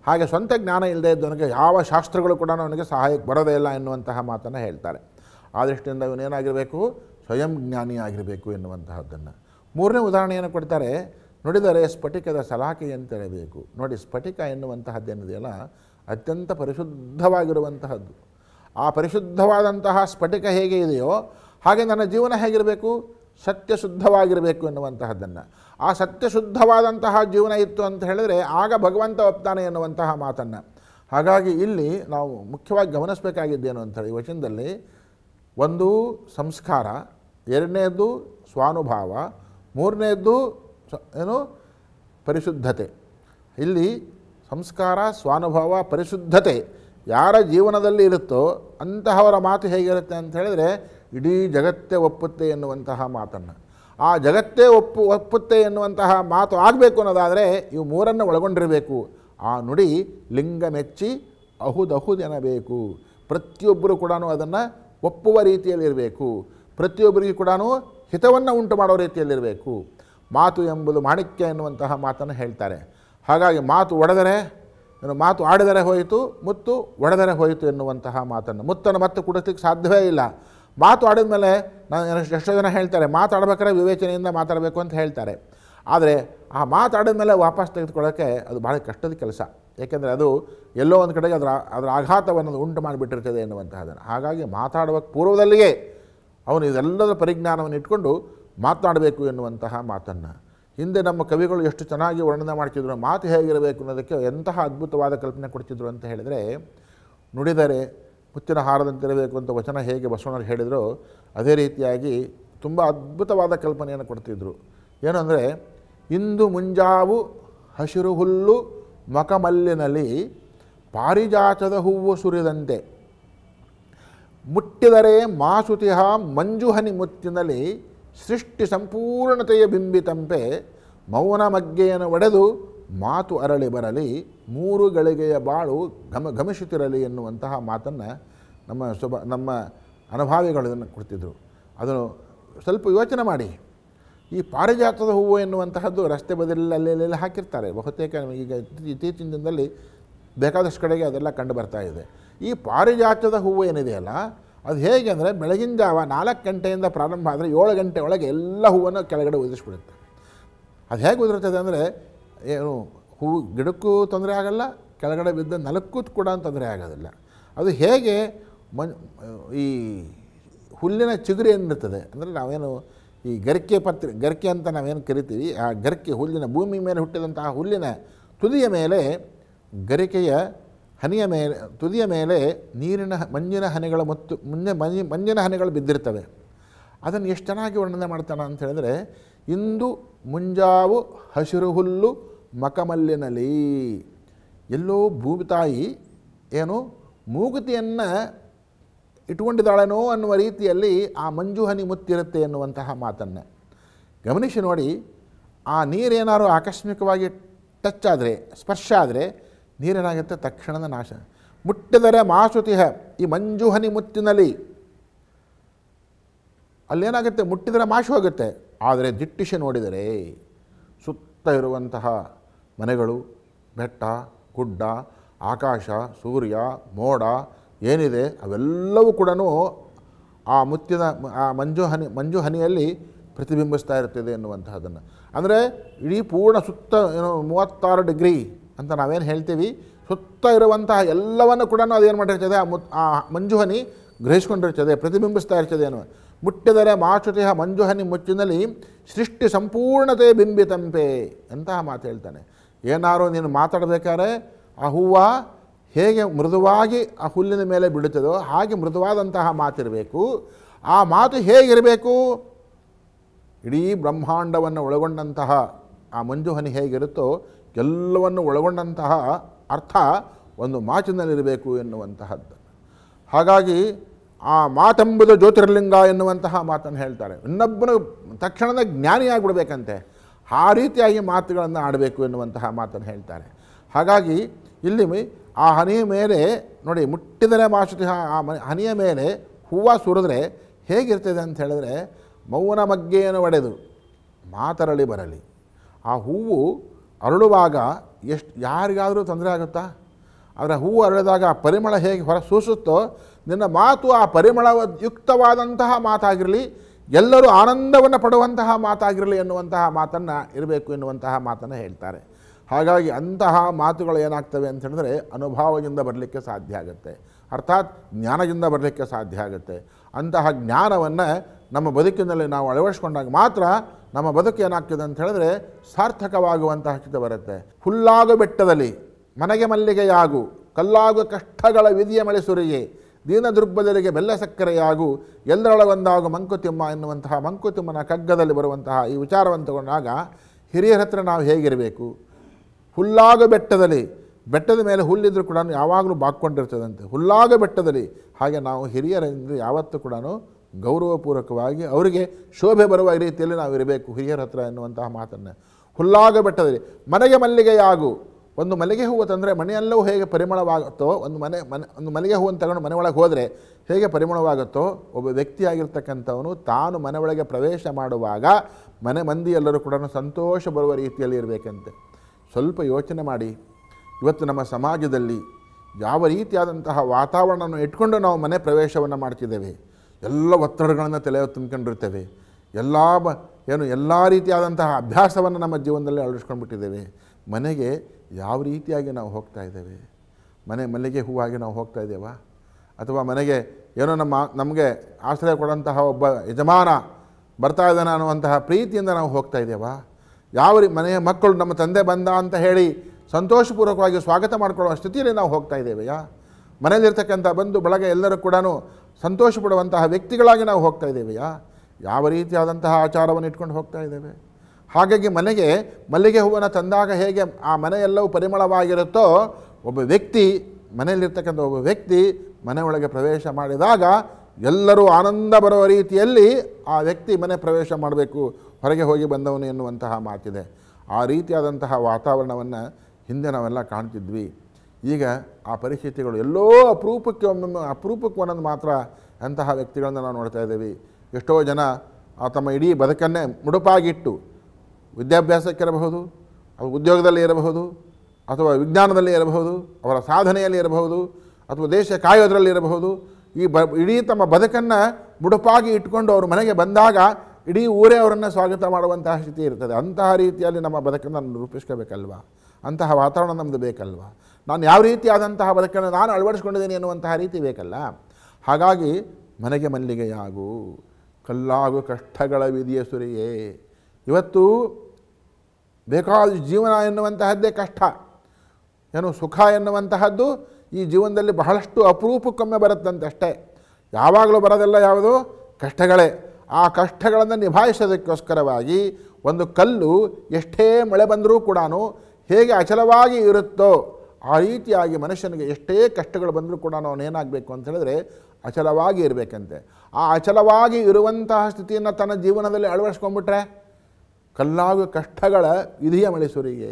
ಹಾಗೆ ಸ್ವಂತ ಜ್ಞಾನ ಇಲ್ಲದೇ ಇದ್ದವನಿಗೆ ಯಾವ ಶಾಸ್ತ್ರಗಳು ಕೂಡ ಅವನಿಗೆ ಸಹಾಯಕ್ಕೆ ಬರೋದೇ ಇಲ್ಲ ಎನ್ನುವಂತಹ ಮಾತನ್ನು ಹೇಳ್ತಾರೆ ಆ ದೃಷ್ಟಿಯಿಂದ ಇವನೇನಾಗಿರಬೇಕು ಸ್ವಯಂ ಜ್ಞಾನಿಯಾಗಿರಬೇಕು ಎನ್ನುವಂತಹದ್ದನ್ನು ಮೂರನೇ ಉದಾಹರಣೆಯನ್ನು ಕೊಡ್ತಾರೆ ನೋಡಿದರೆ ಸ್ಫಟಿಕದ ಸಲಾಕೆ ಹೇಳಬೇಕು ನೋಡಿ ಸ್ಫಟಿಕ ಎನ್ನುವಂತಹದ್ದು ಅತ್ಯಂತ ಪರಿಶುದ್ಧವಾಗಿರುವಂತಹದ್ದು ಆ ಪರಿಶುದ್ಧವಾದಂತಹ ಸ್ಫಟಿಕ ಹೇಗೆ ಇದೆಯೋ ಹಾಗೆ ನನ್ನ ಜೀವನ ಹೇಗಿರಬೇಕು ಸತ್ಯಶುದ್ಧವಾಗಿರಬೇಕು ಎನ್ನುವಂತಹದ್ದನ್ನು ಆ ಸತ್ಯಶುದ್ಧವಾದಂತಹ ಜೀವನ ಇತ್ತು ಅಂತ ಹೇಳಿದರೆ ಆಗ ಭಗವಂತ ಒಪ್ತಾನೆ ಎನ್ನುವಂತಹ ಮಾತನ್ನು ಹಾಗಾಗಿ ಇಲ್ಲಿ ನಾವು ಮುಖ್ಯವಾಗಿ ಗಮನಿಸಬೇಕಾಗಿದ್ದೇನು ಅಂತ ಹೇಳಿ ವಚನದಲ್ಲಿ ಒಂದು ಸಂಸ್ಕಾರ ಎರಡನೇದು ಸ್ವಾನುಭಾವ ಮೂರನೆಯದ್ದು ಏನು ಪರಿಶುದ್ಧತೆ ಇಲ್ಲಿ ಸಂಸ್ಕಾರ ಸ್ವಾನುಭವ ಪರಿಶುದ್ಧತೆ ಯಾರ ಜೀವನದಲ್ಲಿ ಇರುತ್ತೋ ಅಂತಹವರ ಮಾತು ಹೇಗಿರುತ್ತೆ ಅಂತ ಹೇಳಿದರೆ ಇಡೀ ಜಗತ್ತೇ ಒಪ್ಪುತ್ತೆ ಎನ್ನುವಂತಹ ಮಾತನ್ನು ಆ ಜಗತ್ತೇ ಒಪ್ಪು ಒಪ್ಪುತ್ತೆ ಎನ್ನುವಂತಹ ಮಾತು ಆಗಬೇಕು ಅನ್ನೋದಾದರೆ ಇವು ಮೂರನ್ನು ಒಳಗೊಂಡಿರಬೇಕು ಆ ನುಡಿ ಲಿಂಗ ಮೆಚ್ಚಿ ಅಹುದಹುದೆನಬೇಕು ಪ್ರತಿಯೊಬ್ಬರು ಕೂಡ ಅದನ್ನು ಒಪ್ಪುವ ರೀತಿಯಲ್ಲಿರಬೇಕು ಪ್ರತಿಯೊಬ್ಬರಿಗೂ ಕೂಡ ಹಿತವನ್ನು ಉಂಟು ಮಾಡೋ ರೀತಿಯಲ್ಲಿರಬೇಕು ಮಾತು ಎಂಬುದು ಮಾಣಿಕ್ಯ ಎನ್ನುವಂತಹ ಮಾತನ್ನು ಹೇಳ್ತಾರೆ ಹಾಗಾಗಿ ಮಾತು ಒಡೆದರೆ ಮಾತು ಆಡಿದರೆ ಹೋಯಿತು ಮುತ್ತು ಒಡೆದರೆ ಹೋಯಿತು ಎನ್ನುವಂತಹ ಮಾತನ್ನು ಮುತ್ತನ್ನು ಮತ್ತೆ ಕುಡಿಸ್ಲಿಕ್ಕೆ ಸಾಧ್ಯವೇ ಇಲ್ಲ ಮಾತು ಆಡಿದ ಮೇಲೆ ನಾನು ಎಷ್ಟೋ ಜನ ಹೇಳ್ತಾರೆ ಮಾತಾಡ್ಬೇಕಾದ್ರೆ ವಿವೇಚನೆಯಿಂದ ಮಾತಾಡಬೇಕು ಅಂತ ಹೇಳ್ತಾರೆ ಆದರೆ ಆ ಮಾತಾಡಿದ ಮೇಲೆ ವಾಪಸ್ ತೆಗೆದುಕೊಳ್ಳೋಕ್ಕೆ ಅದು ಭಾಳ ಕಷ್ಟದ ಕೆಲಸ ಏಕೆಂದರೆ ಅದು ಎಲ್ಲೋ ಒಂದು ಕಡೆಗೆ ಅದರ ಅದರ ಆಘಾತವನ್ನು ಉಂಟು ಮಾಡಿಬಿಟ್ಟಿರ್ತದೆ ಎನ್ನುವಂತಹದನ್ನು ಹಾಗಾಗಿ ಮಾತಾಡುವ ಪೂರ್ವದಲ್ಲಿಯೇ ಅವನು ಇದೆಲ್ಲದರ ಪರಿಜ್ಞಾನವನ್ನು ಇಟ್ಕೊಂಡು ಮಾತನಾಡಬೇಕು ಎನ್ನುವಂತಹ ಮಾತನ್ನು ಹಿಂದೆ ನಮ್ಮ ಕವಿಗಳು ಎಷ್ಟು ಚೆನ್ನಾಗಿ ವರ್ಣನೆ ಮಾಡ್ತಿದ್ರು ಮಾತು ಹೇಗಿರಬೇಕು ಅನ್ನೋದಕ್ಕೆ ಎಂತಹ ಅದ್ಭುತವಾದ ಕಲ್ಪನೆ ಕೊಡ್ತಿದ್ರು ಅಂತ ಹೇಳಿದರೆ ನುಡಿದರೆ ಮುತ್ತಿನ ಹಾರದಂತಿರಬೇಕು ಅಂತ ವಚನ ಹೇಗೆ ಬಸವಣ್ಣರು ಹೇಳಿದರು ಅದೇ ರೀತಿಯಾಗಿ ತುಂಬ ಅದ್ಭುತವಾದ ಕಲ್ಪನೆಯನ್ನು ಕೊಡ್ತಿದ್ರು ಏನು ಇಂದು ಮುಂಜಾವು ಹಸಿರು ಹುಲ್ಲು ಮಕಮಲ್ಲಿನಲ್ಲಿ ಪಾರಿಜಾತದ ಹೂವು ಸುರಿದಂತೆ ಮುಟ್ಟಿದರೆ ಮಾಸುತಿಹ ಮಂಜುಹನಿ ಮುತ್ತಿನಲ್ಲಿ ಸೃಷ್ಟಿ ಸಂಪೂರ್ಣತೆಯ ಬಿಂಬಿತಂಪೆ ಮೌನ ಮಗ್ಗೆಯನ್ನು ಒಡೆದು ಮಾತು ಅರಳಿ ಬರಲಿ ಮೂರು ಗಳಿಗೆಯ ಬಾಳು ಘಮ ಗಮಿಸುತ್ತಿರಲಿ ಎನ್ನುವಂತಹ ಮಾತನ್ನು ನಮ್ಮ ಸುಭ ನಮ್ಮ ಅನುಭಾವಿಗಳು ಇದನ್ನು ಕೊಡ್ತಿದ್ದರು ಅದನ್ನು ಸ್ವಲ್ಪ ಯೋಚನೆ ಮಾಡಿ ಈ ಪಾರಿಜಾತದ ಹೂವು ಎನ್ನುವಂತಹದ್ದು ರಸ್ತೆ ಬದಲಲ್ಲಿ ಅಲ್ಲೆಲ್ಲ ಹಾಕಿರ್ತಾರೆ ಬಹುತೇಕ ನಮಗೀಗ ಇತ್ತೀಚಿನ ದಿನದಲ್ಲಿ ಬೇಕಾದಷ್ಟು ಕಡೆಗೆ ಅದೆಲ್ಲ ಕಂಡು ಬರ್ತಾ ಇದೆ ಈ ಪಾರಿಜಾತದ ಹೂವು ಏನಿದೆಯಲ್ಲ ಅದು ಹೇಗೆ ಅಂದರೆ ಬೆಳಗಿನ ಜಾವ ನಾಲ್ಕು ಗಂಟೆಯಿಂದ ಪ್ರಾರಂಭ ಆದರೆ ಏಳು ಗಂಟೆ ಒಳಗೆ ಎಲ್ಲ ಹೂವನ್ನು ಕೆಳಗಡೆ ಉದುರಿಸ್ಬಿಡುತ್ತೆ ಅದು ಹೇಗೆ ಉದುರುತ್ತದೆ ಅಂದರೆ ಏನು ಹೂ ಗಿಡಕ್ಕೂ ತೊಂದರೆ ಆಗಲ್ಲ ಕೆಳಗಡೆ ಬಿದ್ದ ನಲಕ್ಕೂ ಕೂಡ ತೊಂದರೆ ಆಗೋದಿಲ್ಲ ಅದು ಹೇಗೆ ಮನ್ ಈ ಹುಲ್ಲಿನ ಚಿಗುರಿ ಏನಿರ್ತದೆ ಅಂದರೆ ನಾವೇನು ಈ ಗರಿಕೆ ಪತ್ರಿ ಗರಿಕೆ ಅಂತ ನಾವೇನು ಕರಿತೀವಿ ಆ ಗರಿಕೆ ಹುಲ್ಲಿನ ಭೂಮಿ ಮೇಲೆ ಹುಟ್ಟಿದಂತಹ ಹುಲ್ಲಿನ ತುದಿಯ ಮೇಲೆ ಗರಿಕೆಯ ಹನಿಯ ಮೇಲೆ ತುದಿಯ ಮೇಲೆ ನೀರಿನ ಮಂಜಿನ ಹನಿಗಳ ಮತ್ತು ಮುಂಜ ಮಂಜಿನ ಹನಿಗಳು ಬಿದ್ದಿರ್ತವೆ ಅದನ್ನು ಎಷ್ಟು ಚೆನ್ನಾಗಿ ವರ್ಣನೆ ಮಾಡ್ತಾನೆ ಅಂತ ಹೇಳಿದ್ರೆ ಇಂದು ಮುಂಜಾವು ಹಸಿರು ಹುಲ್ಲು ಮಕಮಲ್ಲಿನಲ್ಲಿ ಎಲ್ಲೋ ಭೂಮಿ ತಾಯಿ ಏನು ಮೂಗುತಿಯನ್ನು ಇಟ್ಕೊಂಡಿದ್ದಾಳೇನೋ ಅನ್ನುವ ರೀತಿಯಲ್ಲಿ ಆ ಮಂಜು ಹನಿ ಮುತ್ತಿರುತ್ತೆ ಎನ್ನುವಂತಹ ಮಾತನ್ನೇ ಗಮನಿಸಿ ನೋಡಿ ಆ ನೀರೇನಾದ್ರು ಆಕಸ್ಮಿಕವಾಗಿ ಟಚ್ ಆದರೆ ಸ್ಪರ್ಶ ಆದರೆ ನೀರೇನಾಗುತ್ತೆ ತಕ್ಷಣದ ನಾಶ ಮುಟ್ಟಿದರೆ ಮಾಸುತಿಹ ಈ ಮಂಜುಹನಿ ಮುತ್ತಿನಲ್ಲಿ ಅಲ್ಲೇನಾಗುತ್ತೆ ಮುಟ್ಟಿದರೆ ಮಾಶು ಹೋಗುತ್ತೆ ಆದರೆ ದಿಟ್ಟಿಸಿ ನೋಡಿದರೆ ಸುತ್ತ ಇರುವಂತಹ ಮನೆಗಳು ಬೆಟ್ಟ ಗುಡ್ಡ ಆಕಾಶ ಸೂರ್ಯ ಮೋಡ ಏನಿದೆ ಅವೆಲ್ಲವೂ ಕೂಡ ಆ ಮುತ್ತಿನ ಆ ಮಂಜುಹನಿ ಮಂಜುಹನಿಯಲ್ಲಿ ಪ್ರತಿಬಿಂಬಿಸ್ತಾ ಇರ್ತದೆ ಎನ್ನುವಂತಹದನ್ನು ಅಂದರೆ ಇಡೀ ಪೂರ್ಣ ಸುತ್ತ ಏನು ಮೂವತ್ತಾರು ಡಿಗ್ರಿ ಅಂತ ನಾವೇನು ಹೇಳ್ತೀವಿ ಸುತ್ತ ಇರುವಂತಹ ಎಲ್ಲವನ್ನು ಕೂಡ ಅದೇನು ಮಾಡಿರ್ತದೆ ಆ ಮು ಆ ಮಂಜುಹನಿ ಗ್ರಹಿಸ್ಕೊಂಡಿರ್ತದೆ ಪ್ರತಿಬಿಂಬಿಸ್ತಾ ಇರ್ತದೆ ಅನ್ನುವ ಮುಟ್ಟಿದರೆ ಮಾಚುತಿಹ ಮಂಜುಹನಿ ಮುಚ್ಚಿನಲ್ಲಿ ಸೃಷ್ಟಿ ಸಂಪೂರ್ಣತೆ ಬಿಂಬಿತಂಪೆ ಅಂತಹ ಮಾತು ಹೇಳ್ತಾನೆ ಏನಾರು ನೀನು ಮಾತಾಡಬೇಕಾದ್ರೆ ಆ ಹೂವು ಹೇಗೆ ಮೃದುವಾಗಿ ಆ ಹುಲ್ಲಿನ ಮೇಲೆ ಬಿಡುತ್ತದೋ ಹಾಗೆ ಮೃದುವಾದಂತಹ ಮಾತಿರಬೇಕು ಆ ಮಾತು ಹೇಗಿರಬೇಕು ಇಡೀ ಬ್ರಹ್ಮಾಂಡವನ್ನು ಒಳಗೊಂಡಂತಹ ಆ ಮಂಜುಹನಿ ಹೇಗಿರುತ್ತೋ ಎಲ್ಲವನ್ನು ಒಳಗೊಂಡಂತಹ ಅರ್ಥ ಒಂದು ಮಾತಿನಲ್ಲಿರಬೇಕು ಎನ್ನುವಂತಹದ್ದು ಹಾಗಾಗಿ ಆ ಮಾತೆಂಬುದು ಜ್ಯೋತಿರ್ಲಿಂಗ ಎನ್ನುವಂತಹ ಮಾತನ್ನು ಹೇಳ್ತಾರೆ ಇನ್ನೊಬ್ಬನು ತಕ್ಷಣದ ಜ್ಞಾನಿಯಾಗಿಬಿಡ್ಬೇಕಂತೆ ಆ ರೀತಿಯಾಗಿ ಮಾತುಗಳನ್ನು ಆಡಬೇಕು ಎನ್ನುವಂತಹ ಮಾತನ್ನು ಹೇಳ್ತಾರೆ ಹಾಗಾಗಿ ಇಲ್ಲಿ ಆ ಹನಿಯ ಮೇಲೆ ನೋಡಿ ಮುಟ್ಟಿದರೆ ಮಾಸುತಿ ಆ ಹನಿಯ ಮೇಲೆ ಹೂವು ಸುರಿದ್ರೆ ಹೇಗಿರ್ತದೆ ಅಂತ ಹೇಳಿದ್ರೆ ಮೌನ ಮಗ್ಗೆಯನ್ನು ಒಡೆದು ಮಾತರಳಿ ಬರಲಿ ಆ ಹೂವು ಅರಳುವಾಗ ಎಷ್ಟು ಯಾರಿಗಾದರೂ ತೊಂದರೆ ಆಗುತ್ತಾ ಅದರ ಹೂವು ಅರಳಿದಾಗ ಆ ಪರಿಮಳ ಹೇಗೆ ಹೊರ ಸೂಸುತ್ತೋ ನಿನ್ನ ಮಾತು ಆ ಪರಿಮಳ ಯುಕ್ತವಾದಂತಹ ಮಾತಾಗಿರಲಿ ಎಲ್ಲರೂ ಆನಂದವನ್ನು ಪಡುವಂತಹ ಮಾತಾಗಿರಲಿ ಎನ್ನುವಂತಹ ಮಾತನ್ನು ಇರಬೇಕು ಎನ್ನುವಂತಹ ಮಾತನ್ನು ಹೇಳ್ತಾರೆ ಹಾಗಾಗಿ ಅಂತಹ ಮಾತುಗಳು ಏನಾಗ್ತವೆ ಅಂತ ಹೇಳಿದ್ರೆ ಅನುಭವದಿಂದ ಬರಲಿಕ್ಕೆ ಸಾಧ್ಯ ಆಗುತ್ತೆ ಅರ್ಥಾತ್ ಜ್ಞಾನದಿಂದ ಬರಲಿಕ್ಕೆ ಸಾಧ್ಯ ಆಗುತ್ತೆ ಅಂತಹ ಜ್ಞಾನವನ್ನು ನಮ್ಮ ಬದುಕಿನಲ್ಲಿ ನಾವು ಅಳವಡಿಸ್ಕೊಂಡಾಗ ಮಾತ್ರ ನಮ್ಮ ಬದುಕು ಏನಾಗ್ತದೆ ಅಂತ ಹೇಳಿದ್ರೆ ಸಾರ್ಥಕವಾಗುವಂತಹ ಚಿತ್ರ ಬರುತ್ತೆ ಹುಲ್ಲಾಗು ಬೆಟ್ಟದಲ್ಲಿ ಮನೆಗೆ ಮಲ್ಲಿಗೆಯಾಗು ಕಲ್ಲಾಗು ಕಷ್ಟಗಳ ವಿಧಿಯ ಮಳೆ ಸುರಿಗೆ ದೀನ ದುರ್ಬಲರಿಗೆ ಬೆಲ್ಲ ಸಕ್ಕರೆಯಾಗು ಎಲ್ಲರೊಳಗೊಂದಾಗು ಮಂಕುತಿಮ್ಮ ಎನ್ನುವಂತಹ ಮಂಕುತಿಮ್ಮನ ಕಗ್ಗದಲ್ಲಿ ಬರುವಂತಹ ಈ ವಿಚಾರವನ್ನು ತಗೊಂಡಾಗ ಹಿರಿಯರ ಹತ್ರ ನಾವು ಹೇಗಿರಬೇಕು ಹುಲ್ಲಾಗು ಬೆಟ್ಟದಲ್ಲಿ ಬೆಟ್ಟದ ಮೇಲೆ ಹುಲ್ಲಿದ್ರೂ ಕೂಡ ಯಾವಾಗಲೂ ಬಾಕ್ಕೊಂಡಿರ್ತದಂತೆ ಹುಲ್ಲಾಗ ಬೆಟ್ಟದಲ್ಲಿ ಹಾಗೆ ನಾವು ಹಿರಿಯರಿಂದ ಯಾವತ್ತೂ ಕೂಡ ಗೌರವಪೂರ್ವಕವಾಗಿ ಅವರಿಗೆ ಶೋಭೆ ಬರುವ ರೀತಿಯಲ್ಲಿ ನಾವು ಇರಬೇಕು ಹಿರಿಯರ ಹತ್ರ ಎನ್ನುವಂತಹ ಮಾತನ್ನು ಹುಲ್ಲಾಗ ಬೆಟ್ಟದಲ್ಲಿ ಮನೆಗೆ ಮಲ್ಲಿಗೆಯಾಗು ಒಂದು ಮಲ್ಲಿಗೆ ಹೂವು ತಂದರೆ ಮನೆಯೆಲ್ಲವೂ ಹೇಗೆ ಪರಿಮಳವಾಗುತ್ತೋ ಒಂದು ಮನೆ ಮನೆ ಒಂದು ಮಲ್ಲಿಗೆ ಹೂವನ್ನು ತಗೊಂಡು ಮನೆ ಒಳಗೆ ಹೋದರೆ ಹೇಗೆ ಪರಿಮಳವಾಗುತ್ತೋ ಒಬ್ಬ ವ್ಯಕ್ತಿಯಾಗಿರ್ತಕ್ಕಂಥವನು ತಾನು ಮನೆ ಒಳಗೆ ಪ್ರವೇಶ ಮಾಡುವಾಗ ಮನೆ ಮಂದಿ ಎಲ್ಲರೂ ಕೂಡ ಸಂತೋಷ ಬರುವ ರೀತಿಯಲ್ಲಿ ಇರಬೇಕಂತೆ ಸ್ವಲ್ಪ ಯೋಚನೆ ಮಾಡಿ ಇವತ್ತು ನಮ್ಮ ಸಮಾಜದಲ್ಲಿ ಯಾವ ರೀತಿಯಾದಂತಹ ವಾತಾವರಣವನ್ನು ಇಟ್ಕೊಂಡು ನಾವು ಮನೆ ಪ್ರವೇಶವನ್ನು ಮಾಡ್ತಿದ್ದೇವೆ ಎಲ್ಲ ಒತ್ತಡಗಳನ್ನು ತಲೆ ತುಂಬಿಕೊಂಡಿರ್ತೇವೆ ಎಲ್ಲ ಬ ಏನು ಎಲ್ಲ ರೀತಿಯಾದಂತಹ ಅಭ್ಯಾಸವನ್ನು ನಮ್ಮ ಜೀವನದಲ್ಲಿ ಅಳವಡಿಸ್ಕೊಂಡ್ಬಿಟ್ಟಿದ್ದೇವೆ ಮನೆಗೆ ಯಾವ ರೀತಿಯಾಗಿ ನಾವು ಹೋಗ್ತಾ ಇದ್ದೇವೆ ಮನೆ ಮಲ್ಲಿಗೆ ಹೂವಾಗಿ ನಾವು ಹೋಗ್ತಾ ಇದ್ದೇವಾ ಅಥವಾ ಮನೆಗೆ ಏನೋ ನಮ್ಮ ನಮಗೆ ಆಶ್ರಯ ಕೊಡೋಂತಹ ಒಬ್ಬ ಯಜಮಾನ ಬರ್ತಾ ಇದ್ದಾನೆ ಅನ್ನುವಂತಹ ಪ್ರೀತಿಯಿಂದ ನಾವು ಹೋಗ್ತಾ ಇದ್ದೇವಾ ಯಾವ ರೀ ಮನೆಯ ಮಕ್ಕಳು ನಮ್ಮ ತಂದೆ ಬಂದ ಅಂತ ಹೇಳಿ ಸಂತೋಷಪೂರ್ವಕವಾಗಿ ಸ್ವಾಗತ ಮಾಡಿಕೊಳ್ಳುವ ಸ್ಥಿತಿಯಲ್ಲಿ ನಾವು ಹೋಗ್ತಾ ಇದ್ದೇವೆಯಾ ಮನೆಯಲ್ಲಿರ್ತಕ್ಕಂಥ ಬಂದು ಬಳಗ ಎಲ್ಲರೂ ಕೂಡ ಸಂತೋಷ ಪಡುವಂತಹ ವ್ಯಕ್ತಿಗಳಾಗಿ ನಾವು ಹೋಗ್ತಾ ಇದ್ದೇವೆಯಾ ಯಾವ ರೀತಿಯಾದಂತಹ ಆಚಾರವನ್ನು ಇಟ್ಕೊಂಡು ಹೋಗ್ತಾ ಇದ್ದೇವೆ ಹಾಗಾಗಿ ಮನೆಗೆ ಮಲ್ಲಿಗೆ ಹೂವನ್ನು ತಂದಾಗ ಹೇಗೆ ಆ ಮನೆಯೆಲ್ಲವೂ ಪರಿಮಳವಾಗಿರುತ್ತೋ ಒಬ್ಬ ವ್ಯಕ್ತಿ ಮನೆಯಲ್ಲಿರ್ತಕ್ಕಂಥ ಒಬ್ಬ ವ್ಯಕ್ತಿ ಮನೆಯೊಳಗೆ ಪ್ರವೇಶ ಮಾಡಿದಾಗ ಎಲ್ಲರೂ ಆನಂದ ಬರುವ ರೀತಿಯಲ್ಲಿ ಆ ವ್ಯಕ್ತಿ ಮನೆ ಪ್ರವೇಶ ಮಾಡಬೇಕು ಹೊರಗೆ ಹೋಗಿ ಬಂದವನು ಎನ್ನುವಂತಹ ಮಾತಿದೆ ಆ ರೀತಿಯಾದಂತಹ ವಾತಾವರಣವನ್ನು ಹಿಂದೆ ನಾವೆಲ್ಲ ಕಾಣ್ತಿದ್ವಿ ಈಗ ಆ ಪರಿಸ್ಥಿತಿಗಳು ಎಲ್ಲೋ ಅಪರೂಪಕ್ಕೆ ಒಮ್ಮೊಮ್ಮೆ ಅಪರೂಪಕ್ಕೆ ಒಂದೊಂದು ಮಾತ್ರ ಅಂತಹ ವ್ಯಕ್ತಿಗಳನ್ನು ನಾವು ನೋಡ್ತಾ ಇದ್ದೀವಿ ಎಷ್ಟೋ ಜನ ತಮ್ಮ ಇಡೀ ಬದುಕನ್ನೇ ಮುಡುಪಾಗಿಟ್ಟು ವಿದ್ಯಾಭ್ಯಾಸಕ್ಕಿರಬಹುದು ಅದು ಉದ್ಯೋಗದಲ್ಲಿ ಇರಬಹುದು ಅಥವಾ ವಿಜ್ಞಾನದಲ್ಲಿ ಇರಬಹುದು ಅವರ ಸಾಧನೆಯಲ್ಲಿ ಇರಬಹುದು ಅಥವಾ ದೇಶ ಕಾಯೋದರಲ್ಲಿ ಇರಬಹುದು ಈ ಬ ಇಡೀ ತಮ್ಮ ಬದುಕನ್ನು ಮುಡುಪಾಗಿ ಇಟ್ಕೊಂಡು ಅವರು ಮನೆಗೆ ಬಂದಾಗ ಇಡೀ ಊರೇ ಅವರನ್ನು ಸ್ವಾಗತ ಮಾಡುವಂತಹ ಸ್ಥಿತಿ ಇರ್ತದೆ ಅಂತಹ ರೀತಿಯಲ್ಲಿ ನಮ್ಮ ಬದುಕನ್ನು ರೂಪಿಸ್ಕೋಬೇಕಲ್ವ ಅಂತಹ ವಾತಾವರಣ ನಮ್ಮದು ಬೇಕಲ್ವ ನಾನು ಯಾವ ರೀತಿಯಾದಂತಹ ಬದುಕನ್ನು ನಾನು ಅಳವಡಿಸ್ಕೊಂಡಿದ್ದೀನಿ ಎನ್ನುವಂತಹ ರೀತಿ ಬೇಕಲ್ಲ ಹಾಗಾಗಿ ಮನೆಗೆ ಮಲ್ಲಿಗೆಯಾಗು ಕಲ್ಲಾಗು ಕಷ್ಟಗಳ ವಿಧಿಯ ಸುರಿಯೇ ಇವತ್ತು ಬೇಕಾದ ಜೀವನ ಎನ್ನುವಂತಹದ್ದೇ ಕಷ್ಟ ಏನು ಸುಖ ಎನ್ನುವಂತಹದ್ದು ಈ ಜೀವನದಲ್ಲಿ ಬಹಳಷ್ಟು ಅಪರೂಪಕ್ಕೊಮ್ಮೆ ಅಷ್ಟೇ ಯಾವಾಗಲೂ ಬರೋದೆಲ್ಲ ಯಾವುದು ಕಷ್ಟಗಳೇ ಆ ಕಷ್ಟಗಳನ್ನು ನಿಭಾಯಿಸೋದಕ್ಕೋಸ್ಕರವಾಗಿ ಒಂದು ಕಲ್ಲು ಎಷ್ಟೇ ಮಳೆ ಬಂದರೂ ಕೂಡ ಹೇಗೆ ಅಚಲವಾಗಿ ಇರುತ್ತೋ ಆ ರೀತಿಯಾಗಿ ಮನುಷ್ಯನಿಗೆ ಎಷ್ಟೇ ಕಷ್ಟಗಳು ಬಂದರೂ ಕೂಡ ಏನಾಗಬೇಕು ಅಂತ ಹೇಳಿದ್ರೆ ಅಚಲವಾಗಿ ಇರಬೇಕಂತೆ ಆ ಅಚಲವಾಗಿ ಇರುವಂತಹ ಸ್ಥಿತಿಯನ್ನು ತನ್ನ ಜೀವನದಲ್ಲಿ ಅಳವಡಿಸ್ಕೊಂಡ್ಬಿಟ್ರೆ ಕಲ್ಲಾಗುವ ಕಷ್ಟಗಳ ವಿಧಿಯ ಮಳಿಸುರಿಗೆ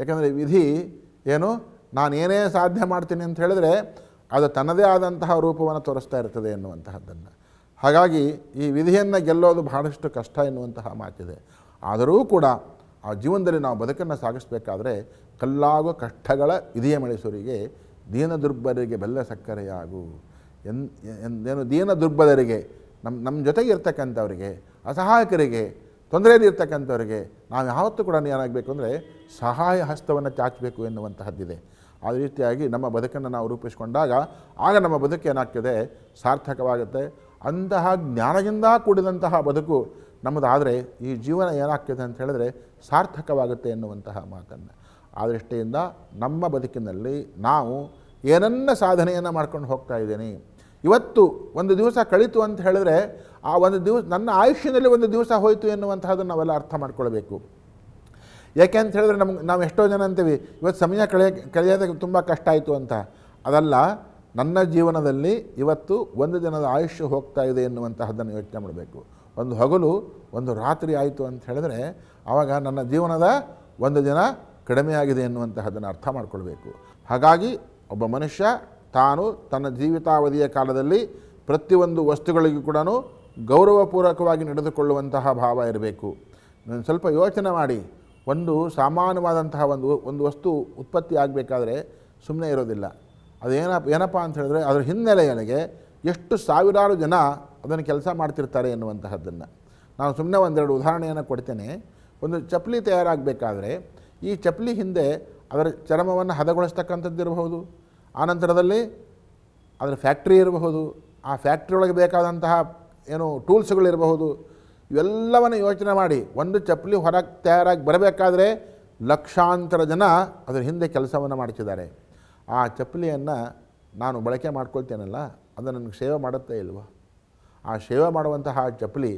ಯಾಕಂದರೆ ವಿಧಿ ಏನು ನಾನೇನೇ ಸಾಧ್ಯ ಮಾಡ್ತೀನಿ ಅಂತ ಹೇಳಿದ್ರೆ ಅದು ತನ್ನದೇ ಆದಂತಹ ರೂಪವನ್ನು ತೋರಿಸ್ತಾ ಇರ್ತದೆ ಎನ್ನುವಂತಹದ್ದನ್ನು ಹಾಗಾಗಿ ಈ ವಿಧಿಯನ್ನು ಗೆಲ್ಲೋದು ಬಹಳಷ್ಟು ಕಷ್ಟ ಎನ್ನುವಂತಹ ಮಾತಿದೆ ಆದರೂ ಕೂಡ ಆ ಜೀವನದಲ್ಲಿ ನಾವು ಬದುಕನ್ನು ಸಾಗಿಸಬೇಕಾದ್ರೆ ಕಲ್ಲಾಗುವ ಕಷ್ಟಗಳ ಇದೆಯ ಮೈಸೂರಿಗೆ ದೀನ ದುರ್ಬಲರಿಗೆ ಬೆಲ್ಲ ಸಕ್ಕರೆಯಾಗು ಎನ್ ಎಂದೇನು ದೀನ ದುರ್ಬಲರಿಗೆ ನಮ್ಮ ನಮ್ಮ ಜೊತೆಗೆ ಇರ್ತಕ್ಕಂಥವ್ರಿಗೆ ಅಸಹಾಯಕರಿಗೆ ತೊಂದರೆಯಲ್ಲಿ ಇರ್ತಕ್ಕಂಥವ್ರಿಗೆ ನಾವು ಯಾವತ್ತೂ ಕೂಡ ಏನಾಗಬೇಕು ಅಂದರೆ ಸಹಾಯ ಹಸ್ತವನ್ನು ಚಾಚಬೇಕು ಎನ್ನುವಂತಹದ್ದಿದೆ ಆ ರೀತಿಯಾಗಿ ನಮ್ಮ ಬದುಕನ್ನು ನಾವು ರೂಪಿಸಿಕೊಂಡಾಗ ಆಗ ನಮ್ಮ ಬದುಕು ಏನಾಗ್ತದೆ ಸಾರ್ಥಕವಾಗುತ್ತೆ ಅಂತಹ ಜ್ಞಾನದಿಂದ ಕೂಡಿದಂತಹ ಬದುಕು ನಮ್ಮದಾದರೆ ಈ ಜೀವನ ಏನಾಗ್ತದೆ ಅಂತ ಹೇಳಿದ್ರೆ ಸಾರ್ಥಕವಾಗುತ್ತೆ ಎನ್ನುವಂತಹ ಮಾತನ್ನು ಆ ದೃಷ್ಟಿಯಿಂದ ನಮ್ಮ ಬದುಕಿನಲ್ಲಿ ನಾವು ಏನನ್ನ ಸಾಧನೆಯನ್ನು ಮಾಡ್ಕೊಂಡು ಹೋಗ್ತಾ ಇದ್ದೀನಿ ಇವತ್ತು ಒಂದು ದಿವಸ ಕಳೀತು ಅಂತ ಹೇಳಿದ್ರೆ ಆ ಒಂದು ದಿವಸ ನನ್ನ ಆಯುಷ್ಯದಲ್ಲಿ ಒಂದು ದಿವಸ ಹೋಯಿತು ಎನ್ನುವಂತಹದನ್ನು ನಾವೆಲ್ಲ ಅರ್ಥ ಮಾಡ್ಕೊಳ್ಬೇಕು ಯಾಕೆ ಅಂತ ಹೇಳಿದ್ರೆ ನಮ್ಗೆ ನಾವು ಎಷ್ಟೋ ಜನ ಅಂತೀವಿ ಇವತ್ತು ಸಮಯ ಕಳೆಯ ಕಳೆಯೋದಕ್ಕೆ ತುಂಬ ಕಷ್ಟ ಆಯಿತು ಅಂತ ಅದಲ್ಲ ನನ್ನ ಜೀವನದಲ್ಲಿ ಇವತ್ತು ಒಂದು ದಿನದ ಆಯುಷ್ಯ ಹೋಗ್ತಾ ಇದೆ ಎನ್ನುವಂತಹದ್ದನ್ನು ಯೋಚನೆ ಮಾಡಬೇಕು ಒಂದು ಹಗಲು ಒಂದು ರಾತ್ರಿ ಆಯಿತು ಅಂತ ಹೇಳಿದ್ರೆ ಆವಾಗ ನನ್ನ ಜೀವನದ ಒಂದು ದಿನ ಕಡಿಮೆಯಾಗಿದೆ ಎನ್ನುವಂತಹದನ್ನು ಅರ್ಥ ಮಾಡಿಕೊಳ್ಬೇಕು ಹಾಗಾಗಿ ಒಬ್ಬ ಮನುಷ್ಯ ತಾನು ತನ್ನ ಜೀವಿತಾವಧಿಯ ಕಾಲದಲ್ಲಿ ಪ್ರತಿಯೊಂದು ವಸ್ತುಗಳಿಗೂ ಕೂಡ ಗೌರವಪೂರ್ವಕವಾಗಿ ನಡೆದುಕೊಳ್ಳುವಂತಹ ಭಾವ ಇರಬೇಕು ನಾನು ಸ್ವಲ್ಪ ಯೋಚನೆ ಮಾಡಿ ಒಂದು ಸಾಮಾನ್ಯವಾದಂತಹ ಒಂದು ಒಂದು ವಸ್ತು ಉತ್ಪತ್ತಿ ಆಗಬೇಕಾದ್ರೆ ಸುಮ್ಮನೆ ಇರೋದಿಲ್ಲ ಅದೇನಪ್ಪ ಏನಪ್ಪ ಏನಪ್ಪ ಅಂತ ಹೇಳಿದ್ರೆ ಅದರ ಹಿನ್ನೆಲೆಯೊಳಗೆ ಎಷ್ಟು ಸಾವಿರಾರು ಜನ ಅದನ್ನು ಕೆಲಸ ಮಾಡ್ತಿರ್ತಾರೆ ಎನ್ನುವಂತಹದ್ದನ್ನು ನಾನು ಸುಮ್ಮನೆ ಒಂದೆರಡು ಉದಾಹರಣೆಯನ್ನು ಕೊಡ್ತೇನೆ ಒಂದು ಚಪ್ಪಲಿ ತಯಾರಾಗಬೇಕಾದ್ರೆ ಈ ಚಪ್ಪಲಿ ಹಿಂದೆ ಅದರ ಚರ್ಮವನ್ನು ಹದಗೊಳಿಸ್ತಕ್ಕಂಥದ್ದು ಇರಬಹುದು ಆನಂತರದಲ್ಲಿ ಅದರ ಫ್ಯಾಕ್ಟ್ರಿ ಇರಬಹುದು ಆ ಫ್ಯಾಕ್ಟ್ರಿ ಒಳಗೆ ಬೇಕಾದಂತಹ ಏನು ಟೂಲ್ಸ್ಗಳಿರಬಹುದು ಇವೆಲ್ಲವನ್ನು ಯೋಚನೆ ಮಾಡಿ ಒಂದು ಚಪ್ಪಲಿ ಹೊರಗೆ ತಯಾರಾಗಿ ಬರಬೇಕಾದ್ರೆ ಲಕ್ಷಾಂತರ ಜನ ಅದರ ಹಿಂದೆ ಕೆಲಸವನ್ನು ಮಾಡಿಸಿದ್ದಾರೆ ಆ ಚಪ್ಪಲಿಯನ್ನು ನಾನು ಬಳಕೆ ಮಾಡ್ಕೊಳ್ತೇನಲ್ಲ ಅದು ನನಗೆ ಸೇವೆ ಮಾಡುತ್ತೇ ಇಲ್ವಾ ಆ ಸೇವೆ ಮಾಡುವಂತಹ ಚಪ್ಪಲಿ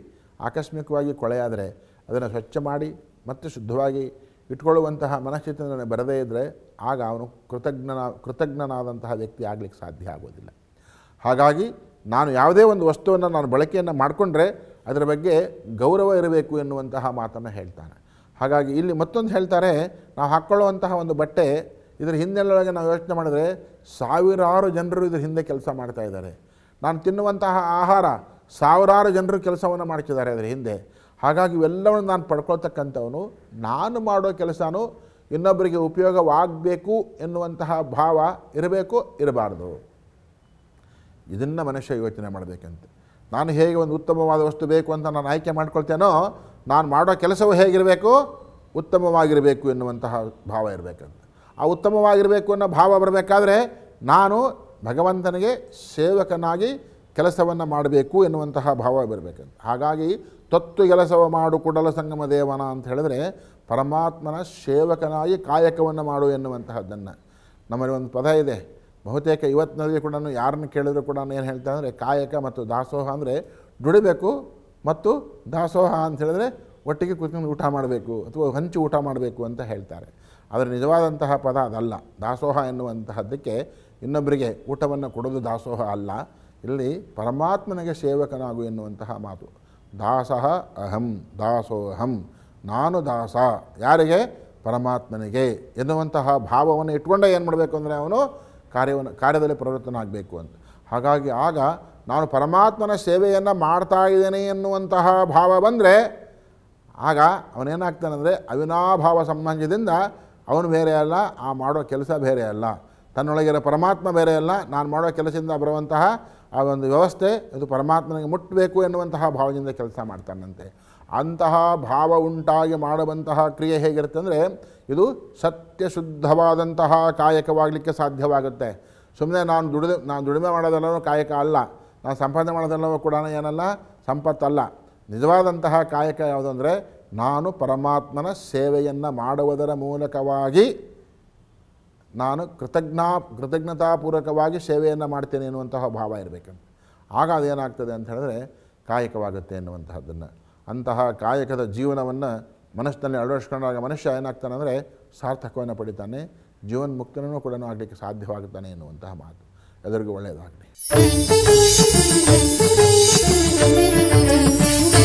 ಆಕಸ್ಮಿಕವಾಗಿ ಕೊಳೆಯಾದರೆ ಅದನ್ನು ಸ್ವಚ್ಛ ಮಾಡಿ ಮತ್ತೆ ಶುದ್ಧವಾಗಿ ಇಟ್ಕೊಳ್ಳುವಂತಹ ಮನಸ್ಥಿತಿ ನನಗೆ ಬರದೇ ಇದ್ದರೆ ಆಗ ಅವನು ಕೃತಜ್ಞನ ಕೃತಜ್ಞನಾದಂತಹ ವ್ಯಕ್ತಿ ಆಗಲಿಕ್ಕೆ ಸಾಧ್ಯ ಆಗೋದಿಲ್ಲ ಹಾಗಾಗಿ ನಾನು ಯಾವುದೇ ಒಂದು ವಸ್ತುವನ್ನು ನಾನು ಬಳಕೆಯನ್ನು ಮಾಡಿಕೊಂಡ್ರೆ ಅದರ ಬಗ್ಗೆ ಗೌರವ ಇರಬೇಕು ಎನ್ನುವಂತಹ ಮಾತನ್ನು ಹೇಳ್ತಾನೆ ಹಾಗಾಗಿ ಇಲ್ಲಿ ಮತ್ತೊಂದು ಹೇಳ್ತಾರೆ ನಾವು ಹಾಕ್ಕೊಳ್ಳುವಂತಹ ಒಂದು ಬಟ್ಟೆ ಇದರ ಹಿಂದೆಲ್ಲೊಳಗೆ ನಾವು ಯೋಚನೆ ಮಾಡಿದರೆ ಸಾವಿರಾರು ಜನರು ಇದರ ಹಿಂದೆ ಕೆಲಸ ಮಾಡ್ತಾ ಇದ್ದಾರೆ ನಾನು ತಿನ್ನುವಂತಹ ಆಹಾರ ಸಾವಿರಾರು ಜನರು ಕೆಲಸವನ್ನು ಮಾಡ್ತಿದ್ದಾರೆ ಅದರ ಹಿಂದೆ ಹಾಗಾಗಿ ಇವೆಲ್ಲವನ್ನು ನಾನು ಪಡ್ಕೊಳ್ತಕ್ಕಂಥವನು ನಾನು ಮಾಡೋ ಕೆಲಸನೂ ಇನ್ನೊಬ್ಬರಿಗೆ ಉಪಯೋಗವಾಗಬೇಕು ಎನ್ನುವಂತಹ ಭಾವ ಇರಬೇಕು ಇರಬಾರ್ದು ಇದನ್ನು ಮನುಷ್ಯ ಯೋಚನೆ ಮಾಡಬೇಕಂತೆ ನಾನು ಹೇಗೆ ಒಂದು ಉತ್ತಮವಾದ ವಸ್ತು ಬೇಕು ಅಂತ ನಾನು ಆಯ್ಕೆ ಮಾಡ್ಕೊಳ್ತೇನೋ ನಾನು ಮಾಡೋ ಕೆಲಸವು ಹೇಗಿರಬೇಕು ಉತ್ತಮವಾಗಿರಬೇಕು ಎನ್ನುವಂತಹ ಭಾವ ಇರಬೇಕಂತ ಆ ಉತ್ತಮವಾಗಿರಬೇಕು ಅನ್ನೋ ಭಾವ ಬರಬೇಕಾದ್ರೆ ನಾನು ಭಗವಂತನಿಗೆ ಸೇವಕನಾಗಿ ಕೆಲಸವನ್ನು ಮಾಡಬೇಕು ಎನ್ನುವಂತಹ ಭಾವ ಬರಬೇಕಂತ ಹಾಗಾಗಿ ತತ್ತು ಕೆಲಸವ ಮಾಡು ಕುಡಲ ಸಂಗಮ ದೇವನ ಅಂತ ಹೇಳಿದ್ರೆ ಪರಮಾತ್ಮನ ಸೇವಕನಾಗಿ ಕಾಯಕವನ್ನು ಮಾಡು ಎನ್ನುವಂತಹದ್ದನ್ನು ನಮ್ಮಲ್ಲಿ ಒಂದು ಪದ ಇದೆ ಬಹುತೇಕ ಇವತ್ತಿನಲ್ಲಿ ಕೂಡ ಯಾರನ್ನು ಕೇಳಿದ್ರು ಕೂಡ ಏನು ಹೇಳ್ತಾ ಅಂದರೆ ಕಾಯಕ ಮತ್ತು ದಾಸೋಹ ಅಂದರೆ ದುಡಿಬೇಕು ಮತ್ತು ದಾಸೋಹ ಅಂತ ಹೇಳಿದ್ರೆ ಒಟ್ಟಿಗೆ ಕುತ್ಕೊಂಡು ಊಟ ಮಾಡಬೇಕು ಅಥವಾ ಹಂಚಿ ಊಟ ಮಾಡಬೇಕು ಅಂತ ಹೇಳ್ತಾರೆ ಅದರ ನಿಜವಾದಂತಹ ಪದ ಅದಲ್ಲ ದಾಸೋಹ ಎನ್ನುವಂತಹದ್ದಕ್ಕೆ ಇನ್ನೊಬ್ಬರಿಗೆ ಊಟವನ್ನು ಕೊಡೋದು ದಾಸೋಹ ಅಲ್ಲ ಇಲ್ಲಿ ಪರಮಾತ್ಮನಿಗೆ ಸೇವಕನಾಗು ಎನ್ನುವಂತಹ ಮಾತು ದಾಸಹ ಅಹಂ ದಾಸೋಹಂ ನಾನು ದಾಸ ಯಾರಿಗೆ ಪರಮಾತ್ಮನಿಗೆ ಎನ್ನುವಂತಹ ಭಾವವನ್ನು ಇಟ್ಕೊಂಡೆ ಏನು ಮಾಡಬೇಕು ಅಂದರೆ ಅವನು ಕಾರ್ಯವನ್ನು ಕಾರ್ಯದಲ್ಲಿ ಪ್ರವೃತ್ತನಾಗಬೇಕು ಅಂತ ಹಾಗಾಗಿ ಆಗ ನಾನು ಪರಮಾತ್ಮನ ಸೇವೆಯನ್ನು ಮಾಡ್ತಾ ಇದ್ದೇನೆ ಎನ್ನುವಂತಹ ಭಾವ ಬಂದರೆ ಆಗ ಅವನೇನಾಗ್ತಾನಂದರೆ ಅವಿನಾಭಾವ ಸಂಬಂಧದಿಂದ ಅವನು ಬೇರೆ ಅಲ್ಲ ಆ ಮಾಡೋ ಕೆಲಸ ಬೇರೆ ಅಲ್ಲ ತನ್ನೊಳಗಿರೋ ಪರಮಾತ್ಮ ಬೇರೆ ಅಲ್ಲ ನಾನು ಮಾಡೋ ಕೆಲಸದಿಂದ ಬರುವಂತಹ ಆ ಒಂದು ವ್ಯವಸ್ಥೆ ಅದು ಪರಮಾತ್ಮನಿಗೆ ಮುಟ್ಟಬೇಕು ಎನ್ನುವಂತಹ ಭಾವದಿಂದ ಕೆಲಸ ಮಾಡ್ತಾನಂತೆ ಅಂತಹ ಭಾವ ಉಂಟಾಗಿ ಮಾಡುವಂತಹ ಕ್ರಿಯೆ ಹೇಗಿರುತ್ತೆ ಅಂದರೆ ಇದು ಸತ್ಯಶುದ್ಧವಾದಂತಹ ಕಾಯಕವಾಗಲಿಕ್ಕೆ ಸಾಧ್ಯವಾಗುತ್ತೆ ಸುಮ್ಮನೆ ನಾನು ದುಡಿದು ನಾನು ದುಡಿಮೆ ಮಾಡೋದೆಲ್ಲವೂ ಕಾಯಕ ಅಲ್ಲ ನಾನು ಸಂಪಾದನೆ ಮಾಡೋದೆಲ್ಲವೂ ಕೂಡ ಏನಲ್ಲ ಸಂಪತ್ತಲ್ಲ ನಿಜವಾದಂತಹ ಕಾಯಕ ಯಾವುದಂದರೆ ನಾನು ಪರಮಾತ್ಮನ ಸೇವೆಯನ್ನು ಮಾಡುವುದರ ಮೂಲಕವಾಗಿ ನಾನು ಕೃತಜ್ಞಾ ಕೃತಜ್ಞತಾಪೂರ್ವಕವಾಗಿ ಸೇವೆಯನ್ನು ಮಾಡ್ತೇನೆ ಎನ್ನುವಂತಹ ಭಾವ ಇರಬೇಕಂತ ಆಗ ಅದೇನಾಗ್ತದೆ ಅಂತ ಹೇಳಿದ್ರೆ ಕಾಯಕವಾಗುತ್ತೆ ಎನ್ನುವಂತಹದ್ದನ್ನು ಅಂತಹ ಕಾಯಕದ ಜೀವನವನ್ನು ಮನಸ್ಸಿನಲ್ಲಿ ಅಳವಡಿಸ್ಕೊಂಡಾಗ ಮನುಷ್ಯ ಏನಾಗ್ತಾನೆ ಅಂದರೆ ಸಾರ್ಥಕವನ್ನು ಪಡಿತಾನೆ ಮುಕ್ತನೂ ಕೂಡ ಆಗಲಿಕ್ಕೆ ಸಾಧ್ಯವಾಗುತ್ತಾನೆ ಎನ್ನುವಂತಹ ಮಾತು ಎದುರಿಗೂ ಒಳ್ಳೆಯದಾಗಲಿ